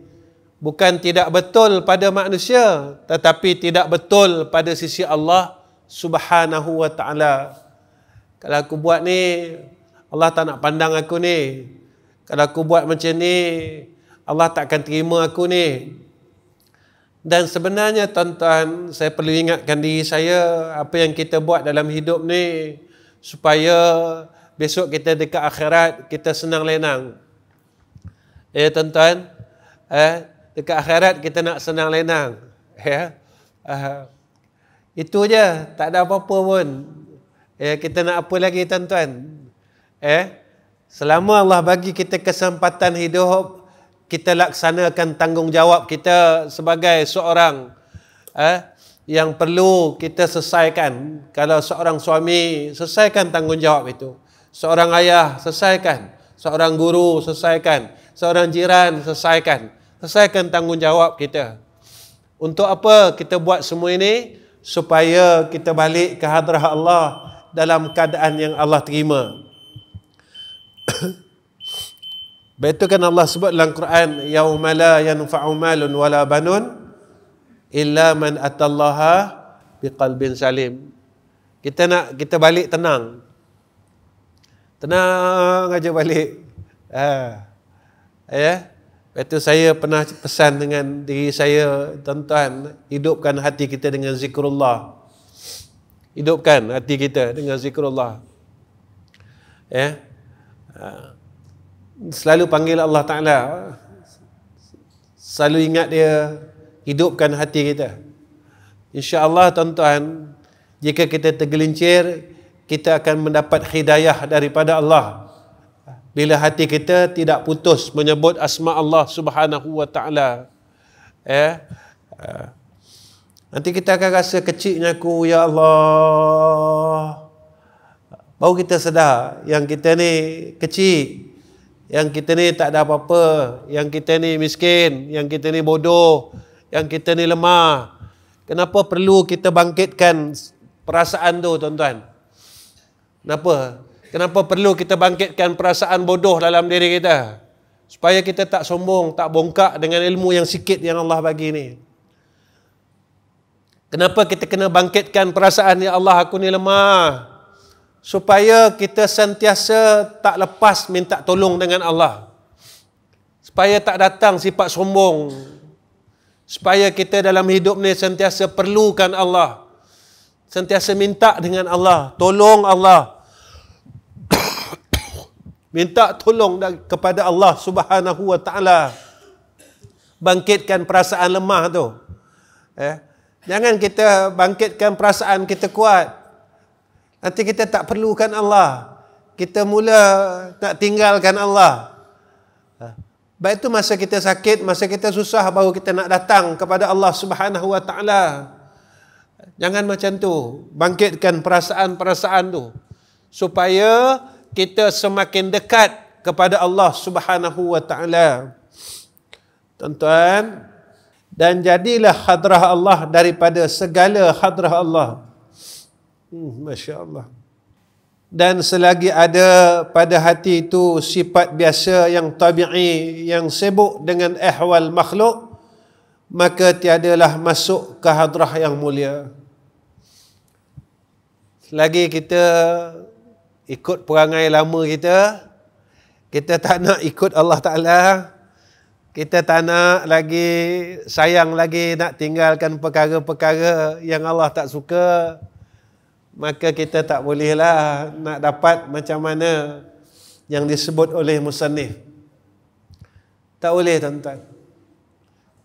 bukan tidak betul pada manusia tetapi tidak betul pada sisi Allah subhanahu wa ta'ala kalau aku buat ni Allah tak nak pandang aku ni kalau aku buat macam ni Allah tak akan terima aku ni dan sebenarnya tuan-tuan, saya perlu ingatkan diri saya apa yang kita buat dalam hidup ni supaya besok kita dekat akhirat kita senang lenang. Ya eh, tuan-tuan, eh dekat akhirat kita nak senang lenang. Ya. Eh, uh, itu je, tak ada apa-apa pun. Ya eh, kita nak apa lagi tuan-tuan? Eh selama Allah bagi kita kesempatan hidup kita laksanakan tanggungjawab kita sebagai seorang eh, yang perlu kita selesaikan. Kalau seorang suami, selesaikan tanggungjawab itu. Seorang ayah, selesaikan. Seorang guru, selesaikan. Seorang jiran, selesaikan. Selesaikan tanggungjawab kita. Untuk apa kita buat semua ini? Supaya kita balik ke hadrah Allah dalam keadaan yang Allah terima. Betul kan Allah sebut dalam Quran yauma la yanfa'u malun wala banun illa man atallaha biqalbin salim. Kita nak kita balik tenang. Tenang aja balik. Ha. Ya. Itu saya pernah pesan dengan diri saya tuan-tuan hidupkan hati kita dengan zikrullah. Hidupkan hati kita dengan zikrullah. Ya. Ha selalu panggil Allah Ta'ala selalu ingat dia hidupkan hati kita insyaAllah tuan-tuan jika kita tergelincir kita akan mendapat hidayah daripada Allah bila hati kita tidak putus menyebut asma Allah subhanahu wa ta'ala eh? nanti kita akan rasa kecilnya ku ya Allah baru kita sedar yang kita ni kecil yang kita ni tak ada apa-apa, yang kita ni miskin, yang kita ni bodoh, yang kita ni lemah. Kenapa perlu kita bangkitkan perasaan tu tuan-tuan? Kenapa? Kenapa perlu kita bangkitkan perasaan bodoh dalam diri kita? Supaya kita tak sombong, tak bongkak dengan ilmu yang sikit yang Allah bagi ni. Kenapa kita kena bangkitkan perasaan, Ya Allah aku ni lemah supaya kita sentiasa tak lepas minta tolong dengan Allah. Supaya tak datang sifat sombong. Supaya kita dalam hidup ni sentiasa perlukan Allah. Sentiasa minta dengan Allah, tolong Allah. minta tolong kepada Allah Subhanahu wa taala. Bangkitkan perasaan lemah tu. Eh, jangan kita bangkitkan perasaan kita kuat. Nanti kita tak perlukan Allah. Kita mula nak tinggalkan Allah. Ha. Baik itu masa kita sakit, masa kita susah baru kita nak datang kepada Allah Subhanahu Wa Taala. Jangan macam tu. Bangkitkan perasaan-perasaan tu supaya kita semakin dekat kepada Allah Subhanahu Wa Taala. Tuan-tuan, dan jadilah hadrah Allah daripada segala hadrah Allah. Hmm, Masya Allah. Dan selagi ada pada hati itu sifat biasa yang tabi'i, yang sibuk dengan ehwal makhluk, maka tiadalah masuk ke hadrah yang mulia. Selagi kita ikut perangai lama kita, kita tak nak ikut Allah Ta'ala, kita tak nak lagi sayang lagi nak tinggalkan perkara-perkara yang Allah tak suka, maka kita tak bolehlah nak dapat macam mana yang disebut oleh musannif. Tak boleh tuan-tuan.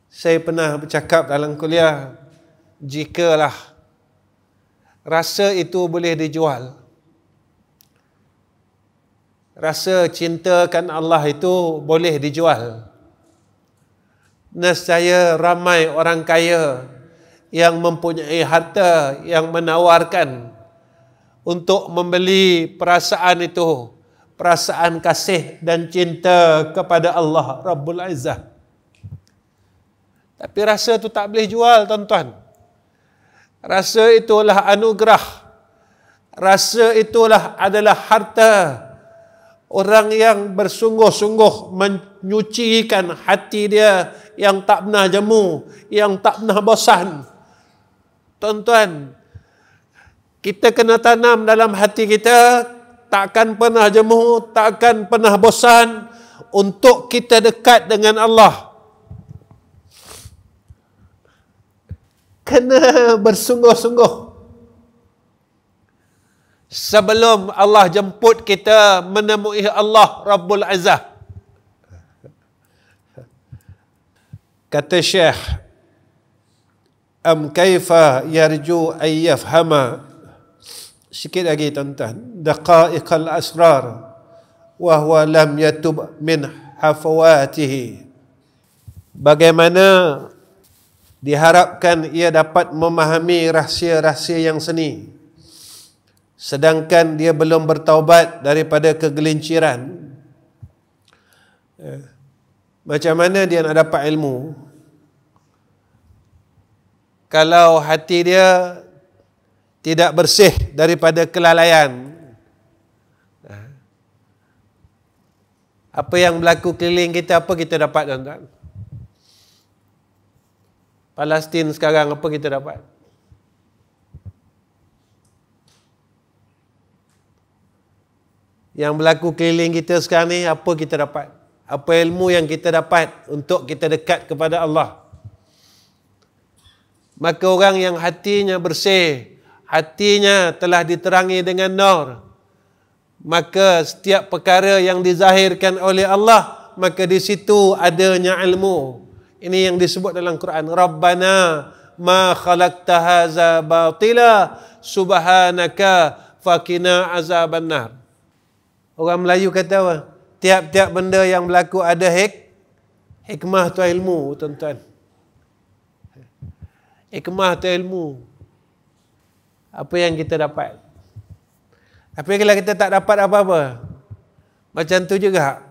Saya pernah bercakap dalam kuliah, jikalah rasa itu boleh dijual, rasa cintakan Allah itu boleh dijual. Nescaya ramai orang kaya yang mempunyai harta yang menawarkan untuk membeli perasaan itu perasaan kasih dan cinta kepada Allah Rabbul Izzah tapi rasa itu tak boleh jual tuan-tuan rasa itulah anugerah rasa itulah adalah harta orang yang bersungguh-sungguh menyucikan hati dia yang tak pernah jemu yang tak pernah bosan tuan-tuan kita kena tanam dalam hati kita takkan pernah jemu takkan pernah bosan untuk kita dekat dengan Allah kena bersungguh-sungguh sebelum Allah jemput kita menemui Allah Rabbul Azah kata Syekh am kaifa yarju ay sikit lagi tuan-tuan daqaiqal asrar wa huwa lam yatub min hafawatihi bagaimana diharapkan ia dapat memahami rahsia-rahsia yang seni sedangkan dia belum bertaubat daripada kegelinciran eh, macam mana dia nak dapat ilmu kalau hati dia tidak bersih daripada kelalaian. Ha. Apa yang berlaku keliling kita apa kita dapat tuan-tuan? Palestin sekarang apa kita dapat? Yang berlaku keliling kita sekarang ni apa kita dapat? Apa ilmu yang kita dapat untuk kita dekat kepada Allah? Maka orang yang hatinya bersih, hatinya telah diterangi dengan nur maka setiap perkara yang dizahirkan oleh Allah maka di situ adanya ilmu ini yang disebut dalam Quran rabbana ma khalaqta hadza batila subhanaka faqina azaban orang Melayu kata apa tiap-tiap benda yang berlaku ada hik hikmah tu ilmu tuan-tuan hikmah tu ilmu apa yang kita dapat. Tapi kalau kita tak dapat apa-apa, macam tu juga.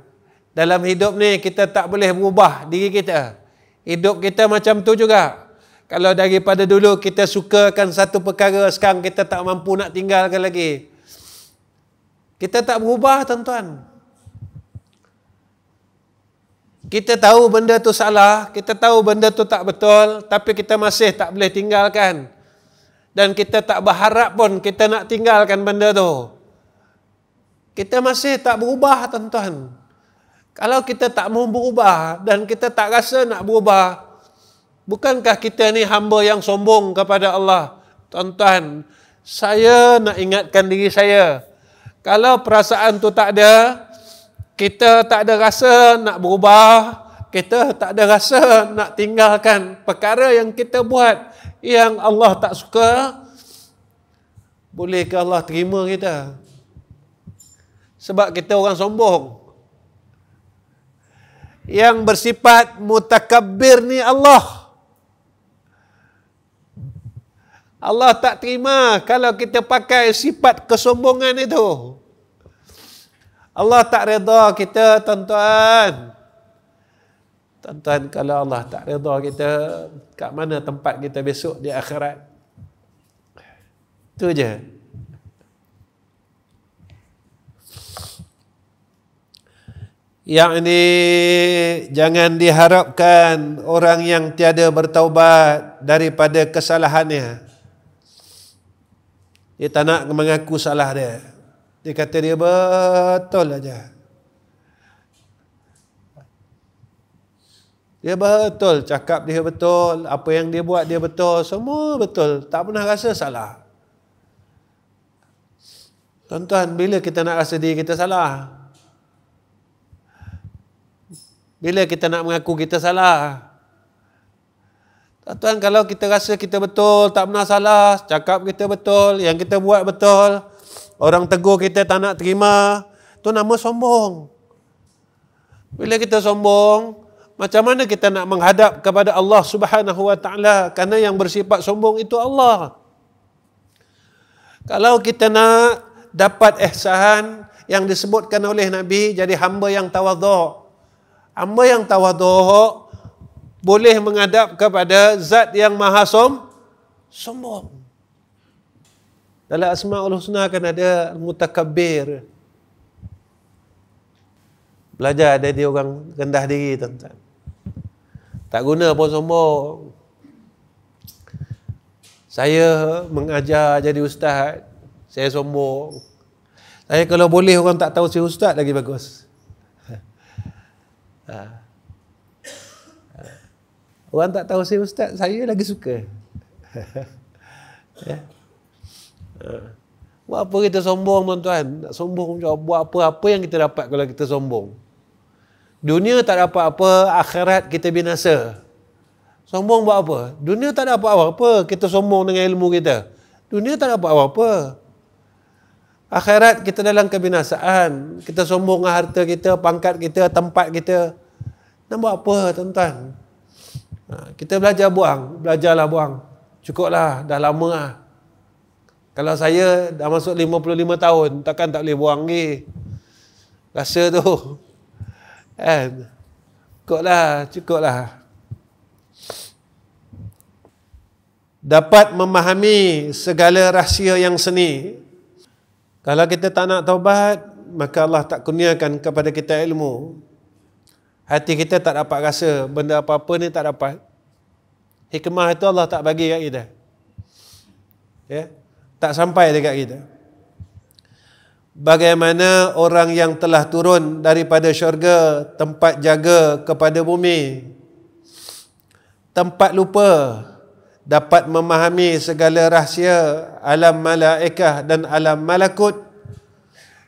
Dalam hidup ni kita tak boleh mengubah diri kita. Hidup kita macam tu juga. Kalau daripada dulu kita sukakan satu perkara, sekarang kita tak mampu nak tinggalkan lagi. Kita tak berubah tuan-tuan. Kita tahu benda tu salah, kita tahu benda tu tak betul, tapi kita masih tak boleh tinggalkan. Dan kita tak berharap pun kita nak tinggalkan benda tu. Kita masih tak berubah tuan-tuan. Kalau kita tak mau berubah dan kita tak rasa nak berubah, bukankah kita ni hamba yang sombong kepada Allah? Tuan-tuan, saya nak ingatkan diri saya. Kalau perasaan tu tak ada, kita tak ada rasa nak berubah, kita tak ada rasa nak tinggalkan perkara yang kita buat yang Allah tak suka bolehkah Allah terima kita sebab kita orang sombong yang bersifat mutakabbir ni Allah Allah tak terima kalau kita pakai sifat kesombongan itu Allah tak reda kita tuan-tuan Tuan-tuan kalau Allah tak reda kita kat mana tempat kita besok di akhirat? Tu je. Yang ini jangan diharapkan orang yang tiada bertaubat daripada kesalahannya. Dia tak nak mengaku salah dia. Dia kata dia betul saja. Dia betul cakap dia betul, apa yang dia buat dia betul, semua betul, tak pernah rasa salah. Tuan-tuan, bila kita nak rasa diri kita salah? Bila kita nak mengaku kita salah? Tuan-tuan, kalau kita rasa kita betul, tak pernah salah, cakap kita betul, yang kita buat betul, orang tegur kita tak nak terima, tu nama sombong. Bila kita sombong, macam mana kita nak menghadap kepada Allah Subhanahu Wa Taala kerana yang bersifat sombong itu Allah. Kalau kita nak dapat ihsan yang disebutkan oleh Nabi jadi hamba yang tawaduk. Hamba yang tawaduk boleh menghadap kepada zat yang maha som, sombong. Dalam Asma'ul Husna kan ada mutakabir. Belajar ada dia orang rendah diri tuan-tuan. Tak guna pun sombong. Saya mengajar jadi ustaz, saya sombong. Saya kalau boleh orang tak tahu saya ustaz lagi bagus. Ha. Orang tak tahu saya ustaz, saya lagi suka. Ya. Ha. Buat apa kita sombong tuan-tuan? Nak sombong macam buat apa-apa yang kita dapat kalau kita sombong. Dunia tak ada apa-apa, akhirat kita binasa. Sombong buat apa? Dunia tak ada apa-apa, kita sombong dengan ilmu kita. Dunia tak ada apa-apa. Akhirat kita dalam kebinasaan. Kita sombong dengan harta kita, pangkat kita, tempat kita. Nak buat apa, tuan-tuan? Ha, kita belajar buang. Belajarlah buang. Cukuplah, dah lama lah. Kalau saya dah masuk 55 tahun, takkan tak boleh buang lagi. Rasa tu. Kan? Cukuplah, cukuplah. Dapat memahami segala rahsia yang seni. Kalau kita tak nak taubat, maka Allah tak kurniakan kepada kita ilmu. Hati kita tak dapat rasa benda apa-apa ni tak dapat. Hikmah itu Allah tak bagi kat kita. Ya? Tak sampai dekat kita. Bagaimana orang yang telah turun daripada syurga tempat jaga kepada bumi tempat lupa dapat memahami segala rahsia alam malaikah dan alam malakut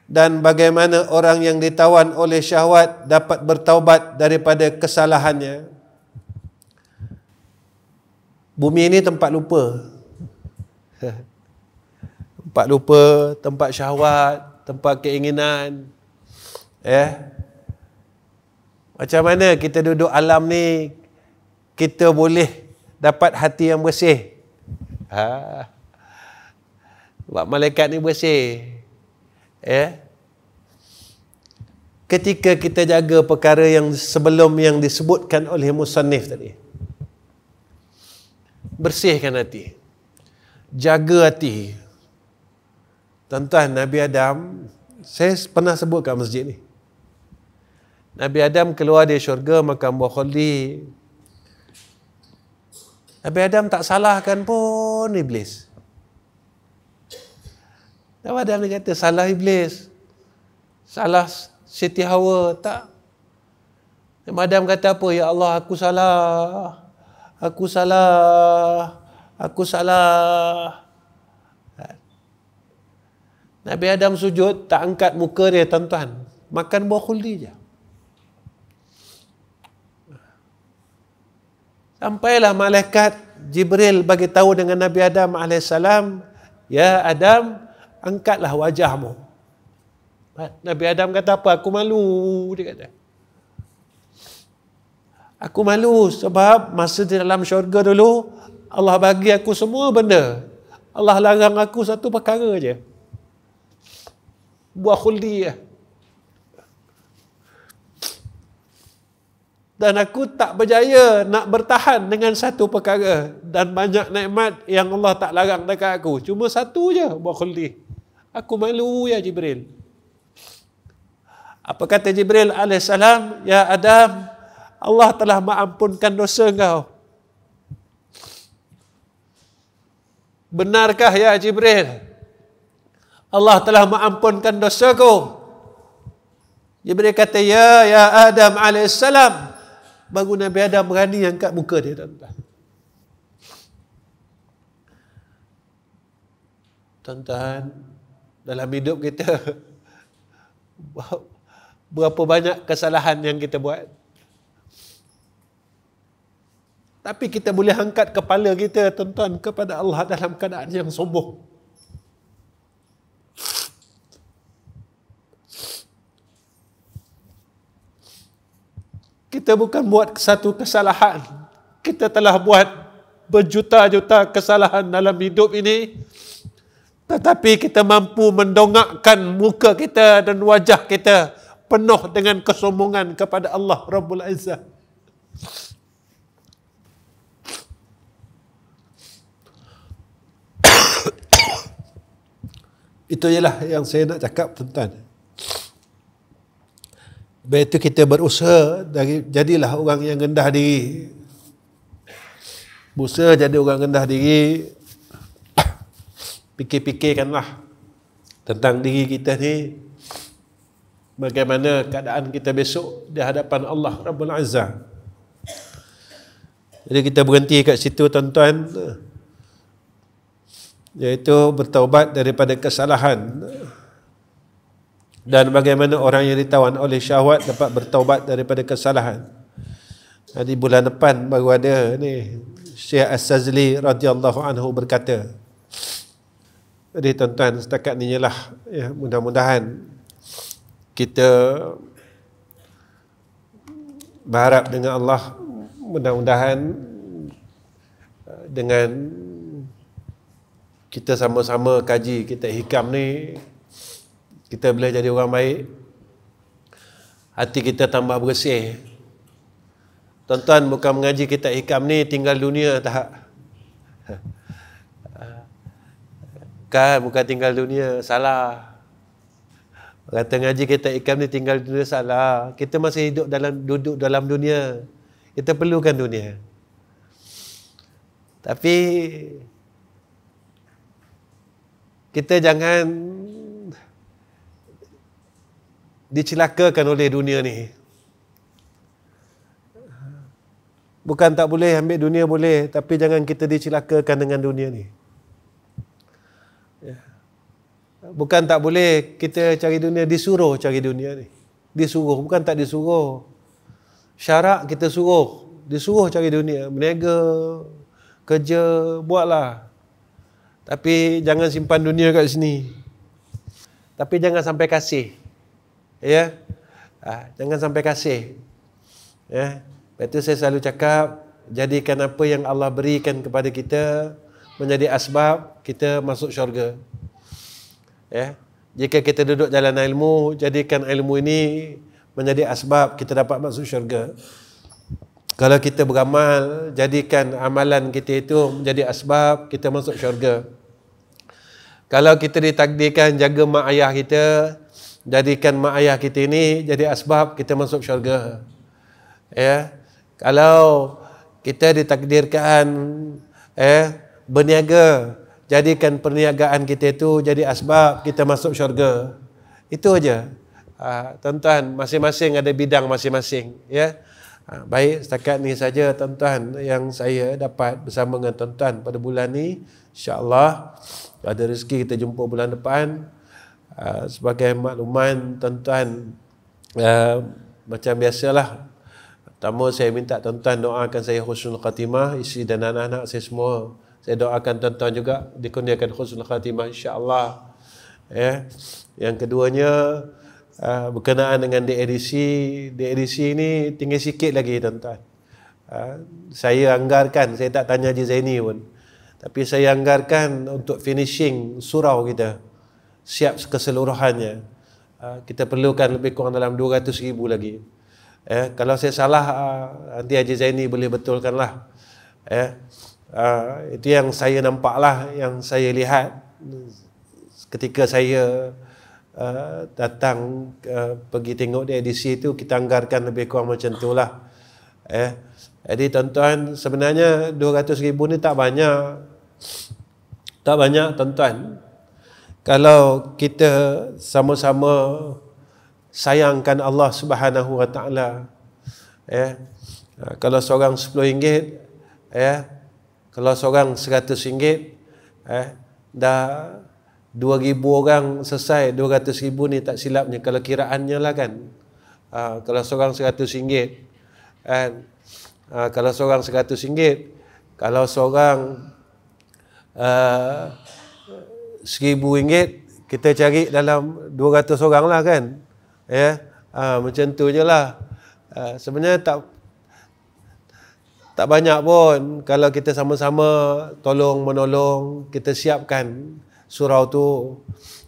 dan bagaimana orang yang ditawan oleh syahwat dapat bertaubat daripada kesalahannya bumi ini tempat lupa tempat lupa tempat syahwat tempat keinginan eh macam mana kita duduk alam ni kita boleh dapat hati yang bersih ha buat malaikat ni bersih eh ketika kita jaga perkara yang sebelum yang disebutkan oleh musannif tadi bersihkan hati jaga hati Tuan-tuan, Nabi Adam, saya pernah sebut kat masjid ni. Nabi Adam keluar dari syurga makan buah khuldi. Nabi Adam tak salahkan pun Iblis. Nabi Adam ni kata, salah Iblis. Salah Siti Hawa. Tak. Nabi Adam kata apa? Ya Allah, aku salah. Aku salah. Aku salah. Aku salah. Nabi Adam sujud tak angkat muka dia tuan-tuan. Makan buah khuldi je. Sampailah malaikat Jibril bagi tahu dengan Nabi Adam AS, Ya Adam, angkatlah wajahmu. Nabi Adam kata apa? Aku malu, dia kata. Aku malu sebab masa di dalam syurga dulu, Allah bagi aku semua benda. Allah larang aku satu perkara je buah khuldi ya. Dan aku tak berjaya nak bertahan dengan satu perkara dan banyak nikmat yang Allah tak larang dekat aku. Cuma satu je buah khuldi. Aku malu ya Jibril. Apa kata Jibril AS? Ya Adam, Allah telah maampunkan dosa engkau. Benarkah ya Jibril. Allah telah mengampunkan dosaku. Jibril kata, Ya, Ya Adam alaihissalam. Baru Nabi Adam berani angkat muka dia. Tuan-tuan. tuan-tuan, dalam hidup kita, berapa banyak kesalahan yang kita buat. Tapi kita boleh angkat kepala kita, tuan-tuan, kepada Allah dalam keadaan yang sombong. kita bukan buat satu kesalahan. Kita telah buat berjuta-juta kesalahan dalam hidup ini. Tetapi kita mampu mendongakkan muka kita dan wajah kita penuh dengan kesombongan kepada Allah Rabbul Izzah. Itu ialah yang saya nak cakap tentang. Begitu kita berusaha dari, jadilah orang yang rendah diri. busa jadi orang rendah diri. Pikir-pikirkanlah tentang diri kita ni bagaimana keadaan kita besok di hadapan Allah Rabbul Azzam. Jadi kita berhenti kat situ tuan-tuan iaitu bertaubat daripada kesalahan. Kesalahan dan bagaimana orang yang ditawan oleh syahwat dapat bertaubat daripada kesalahan. Jadi bulan depan baru ada ni Syekh As-Sazli radhiyallahu anhu berkata. Jadi tuan-tuan setakat ni jelah ya mudah-mudahan kita berharap dengan Allah mudah-mudahan eh, dengan kita sama-sama kaji kita hikam ni kita boleh jadi orang baik hati kita tambah bersih tuan-tuan bukan mengaji kita ikam ni tinggal dunia tak kan bukan tinggal dunia salah kata ngaji kita ikam ni tinggal dunia salah kita masih hidup dalam duduk dalam dunia kita perlukan dunia tapi kita jangan dicelakakan oleh dunia ni. Bukan tak boleh ambil dunia boleh, tapi jangan kita dicelakakan dengan dunia ni. Ya. Bukan tak boleh kita cari dunia, disuruh cari dunia ni. Disuruh, bukan tak disuruh. Syarat kita suruh, disuruh cari dunia. Meniaga, kerja, buatlah. Tapi jangan simpan dunia kat sini. Tapi jangan sampai kasih ya ha, jangan sampai kasih ya betul saya selalu cakap jadikan apa yang Allah berikan kepada kita menjadi asbab kita masuk syurga ya jika kita duduk jalan ilmu jadikan ilmu ini menjadi asbab kita dapat masuk syurga kalau kita beramal jadikan amalan kita itu menjadi asbab kita masuk syurga kalau kita ditakdirkan jaga mak ayah kita, jadikan mak ayah kita ini jadi asbab kita masuk syurga. Ya. Kalau kita ditakdirkan eh berniaga, jadikan perniagaan kita itu jadi asbab kita masuk syurga. Itu aja. Ah, tuan-tuan, masing-masing ada bidang masing-masing, ya. Ha, baik, setakat ni saja tuan-tuan yang saya dapat bersama dengan tuan-tuan pada bulan ni. InsyaAllah, ada rezeki kita jumpa bulan depan. Ah, sebagai makluman tuan-tuan uh, macam biasalah pertama saya minta tuan-tuan doakan saya khusnul khatimah isi dan anak-anak saya semua saya doakan tuan-tuan juga dikurniakan khusnul khatimah insyaallah ya yeah. yang keduanya uh, berkenaan dengan DRC DRC ini tinggal sikit lagi tuan-tuan uh, saya anggarkan saya tak tanya Haji Zaini pun tapi saya anggarkan untuk finishing surau kita siap keseluruhannya ah, kita perlukan lebih kurang dalam 200 ribu lagi eh, kalau saya salah ah, nanti Haji Zaini boleh betulkanlah eh, ah, itu yang saya nampaklah yang saya lihat ketika saya datang pergi tengok di edisi itu kita anggarkan lebih kurang macam itulah eh, jadi tuan-tuan sebenarnya 200 ribu ni tak banyak tak banyak tuan-tuan kalau kita sama-sama sayangkan Allah Subhanahu Wa Taala ya ha, kalau seorang RM10 ya kalau seorang RM100 ya dah 2000 orang selesai 200000 ni tak silapnya kalau kiraannya lah kan uh, kalau seorang RM100 kan uh, kalau seorang RM100 kalau seorang uh, seribu ringgit kita cari dalam 200 orang lah kan ya yeah? ha, macam tu je lah ha, sebenarnya tak tak banyak pun kalau kita sama-sama tolong menolong kita siapkan surau tu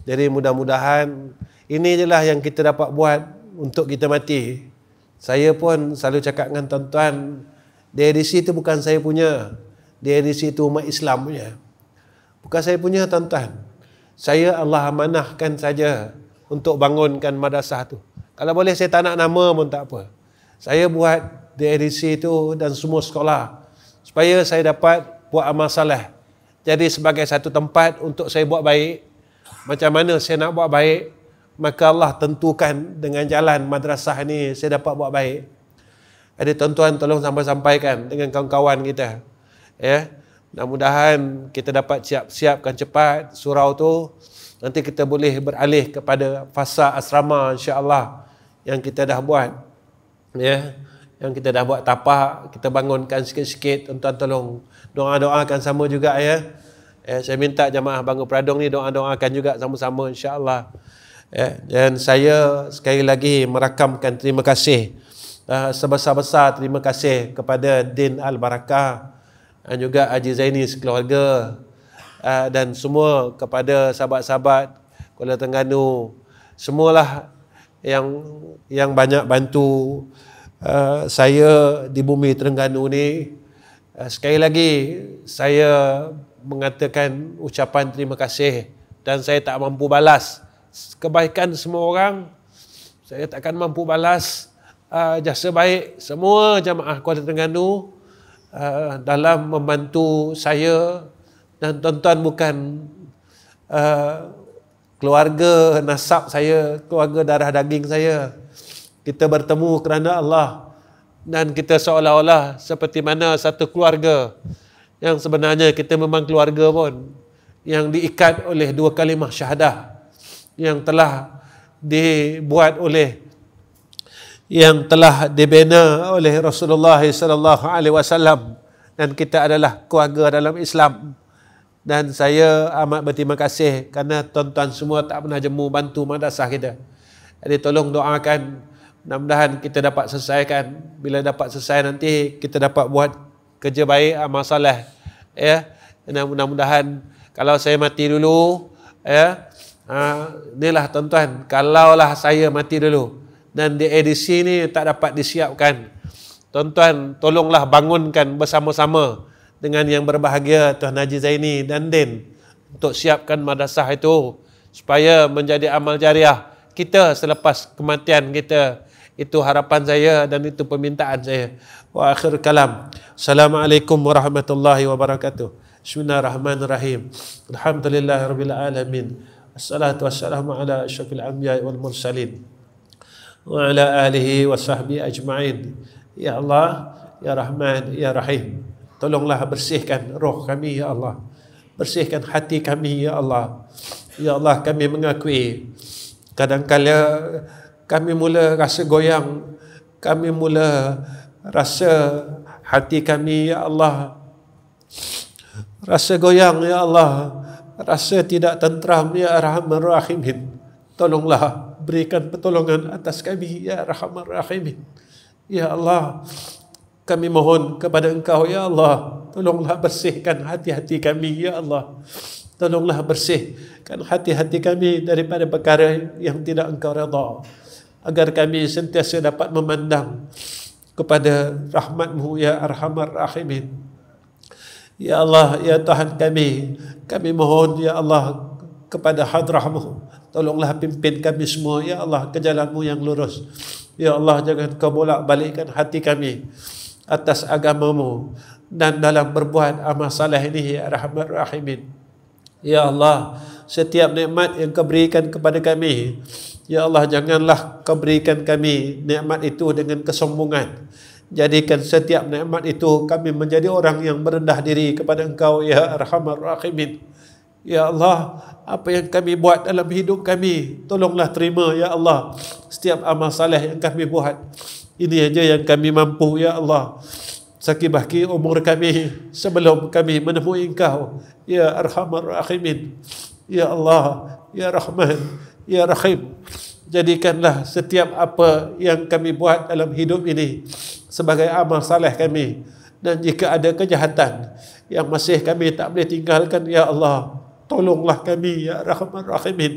jadi mudah-mudahan ini je lah yang kita dapat buat untuk kita mati saya pun selalu cakap dengan tuan-tuan DRDC tu bukan saya punya DRDC tu umat Islam punya bukan saya punya tuan-tuan saya Allah amanahkan saja untuk bangunkan madrasah tu. Kalau boleh saya tak nak nama pun tak apa. Saya buat DRC tu dan semua sekolah supaya saya dapat buat amal saleh. Jadi sebagai satu tempat untuk saya buat baik, macam mana saya nak buat baik, maka Allah tentukan dengan jalan madrasah ni saya dapat buat baik. Jadi tuan-tuan tolong sampaikan dengan kawan-kawan kita. Ya. Mudah-mudahan kita dapat siap-siapkan cepat surau tu. Nanti kita boleh beralih kepada fasa asrama insya-Allah yang kita dah buat. Ya. Yang kita dah buat tapak, kita bangunkan sikit-sikit tuan-tuan tolong doa-doakan sama juga ya. Eh, saya minta jemaah Bangun Peradong ni doa-doakan juga sama-sama insya-Allah. Eh, dan saya sekali lagi merakamkan terima kasih uh, sebesar-besar terima kasih kepada Din Al-Barakah dan ah, juga Haji Zaini sekeluarga ah, dan semua kepada sahabat-sahabat Kuala Terengganu semualah yang yang banyak bantu ah, saya di bumi Terengganu ni sekali lagi saya mengatakan ucapan terima kasih dan saya tak mampu balas kebaikan semua orang saya takkan mampu balas jasa baik semua jemaah Kuala Terengganu Ah, dalam membantu saya dan tuan-tuan bukan uh, keluarga nasab saya, keluarga darah daging saya. Kita bertemu kerana Allah dan kita seolah-olah seperti mana satu keluarga yang sebenarnya kita memang keluarga pun yang diikat oleh dua kalimah syahadah yang telah dibuat oleh yang telah dibina oleh Rasulullah sallallahu alaihi wasallam dan kita adalah keluarga dalam Islam. Dan saya amat berterima kasih kerana tuan-tuan semua tak pernah jemu bantu madrasah kita. Jadi tolong doakan mudah-mudahan kita dapat selesaikan. Bila dapat selesai nanti kita dapat buat kerja baik amal soleh. Ya. Dan mudah-mudahan kalau saya mati dulu ya. Ha, inilah tuan-tuan, kalaulah saya mati dulu dan di edisi ini tak dapat disiapkan. Tuan-tuan, tolonglah bangunkan bersama-sama dengan yang berbahagia Tuan Haji Zaini dan Din untuk siapkan madrasah itu supaya menjadi amal jariah kita selepas kematian kita. Itu harapan saya dan itu permintaan saya. Wa akhir kalam. Assalamualaikum warahmatullahi wabarakatuh. Bismillahirrahmanirrahim. Alhamdulillahirabbil alamin. Assalatu wassalamu ala asyrafil anbiya wal wa ala alihi wa sahbi ajma'in. Ya Allah, Ya Rahman, Ya Rahim. Tolonglah bersihkan roh kami, Ya Allah. Bersihkan hati kami, Ya Allah. Ya Allah, kami mengakui. Kadangkala kami mula rasa goyang. Kami mula rasa hati kami, Ya Allah. Rasa goyang, Ya Allah. Rasa tidak tentram, Ya Rahman, Rahimin. Tolonglah berikan pertolongan atas kami ya rahman rahim ya Allah kami mohon kepada engkau ya Allah tolonglah bersihkan hati-hati kami ya Allah tolonglah bersihkan hati-hati kami daripada perkara yang tidak engkau redha agar kami sentiasa dapat memandang kepada rahmatmu ya arhamar rahimin ya Allah ya Tuhan kami kami mohon ya Allah kepada hadrahmu tolonglah pimpin kami semua ya Allah ke jalanmu yang lurus ya Allah jangan kau bolak balikkan hati kami atas agamamu dan dalam berbuat amal salih ini ya rahmat rahimin ya Allah setiap nikmat yang kau berikan kepada kami ya Allah janganlah kau berikan kami nikmat itu dengan kesombongan jadikan setiap nikmat itu kami menjadi orang yang merendah diri kepada engkau ya arhamar rahimin Ya Allah, apa yang kami buat dalam hidup kami, tolonglah terima ya Allah setiap amal saleh yang kami buat. Ini aja yang kami mampu ya Allah. bahki umur kami sebelum kami menemui Engkau, ya Arhamar Rahimin. Ya Allah, ya Rahman, ya Rahim. Jadikanlah setiap apa yang kami buat dalam hidup ini sebagai amal saleh kami. Dan jika ada kejahatan yang masih kami tak boleh tinggalkan, Ya Allah, tolonglah kami ya rahman rahimin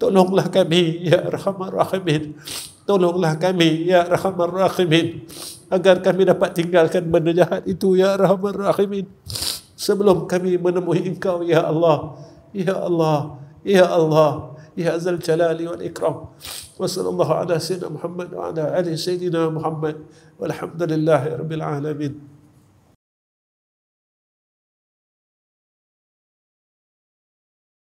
tolonglah kami ya rahman rahimin tolonglah kami ya rahman rahimin agar kami dapat tinggalkan benda jahat itu ya rahman rahimin sebelum kami menemui engkau ya Allah ya Allah ya Allah ya azal jalali wal ikram wa sallallahu ala sayyidina muhammad wa ala ali sayyidina muhammad walhamdulillahi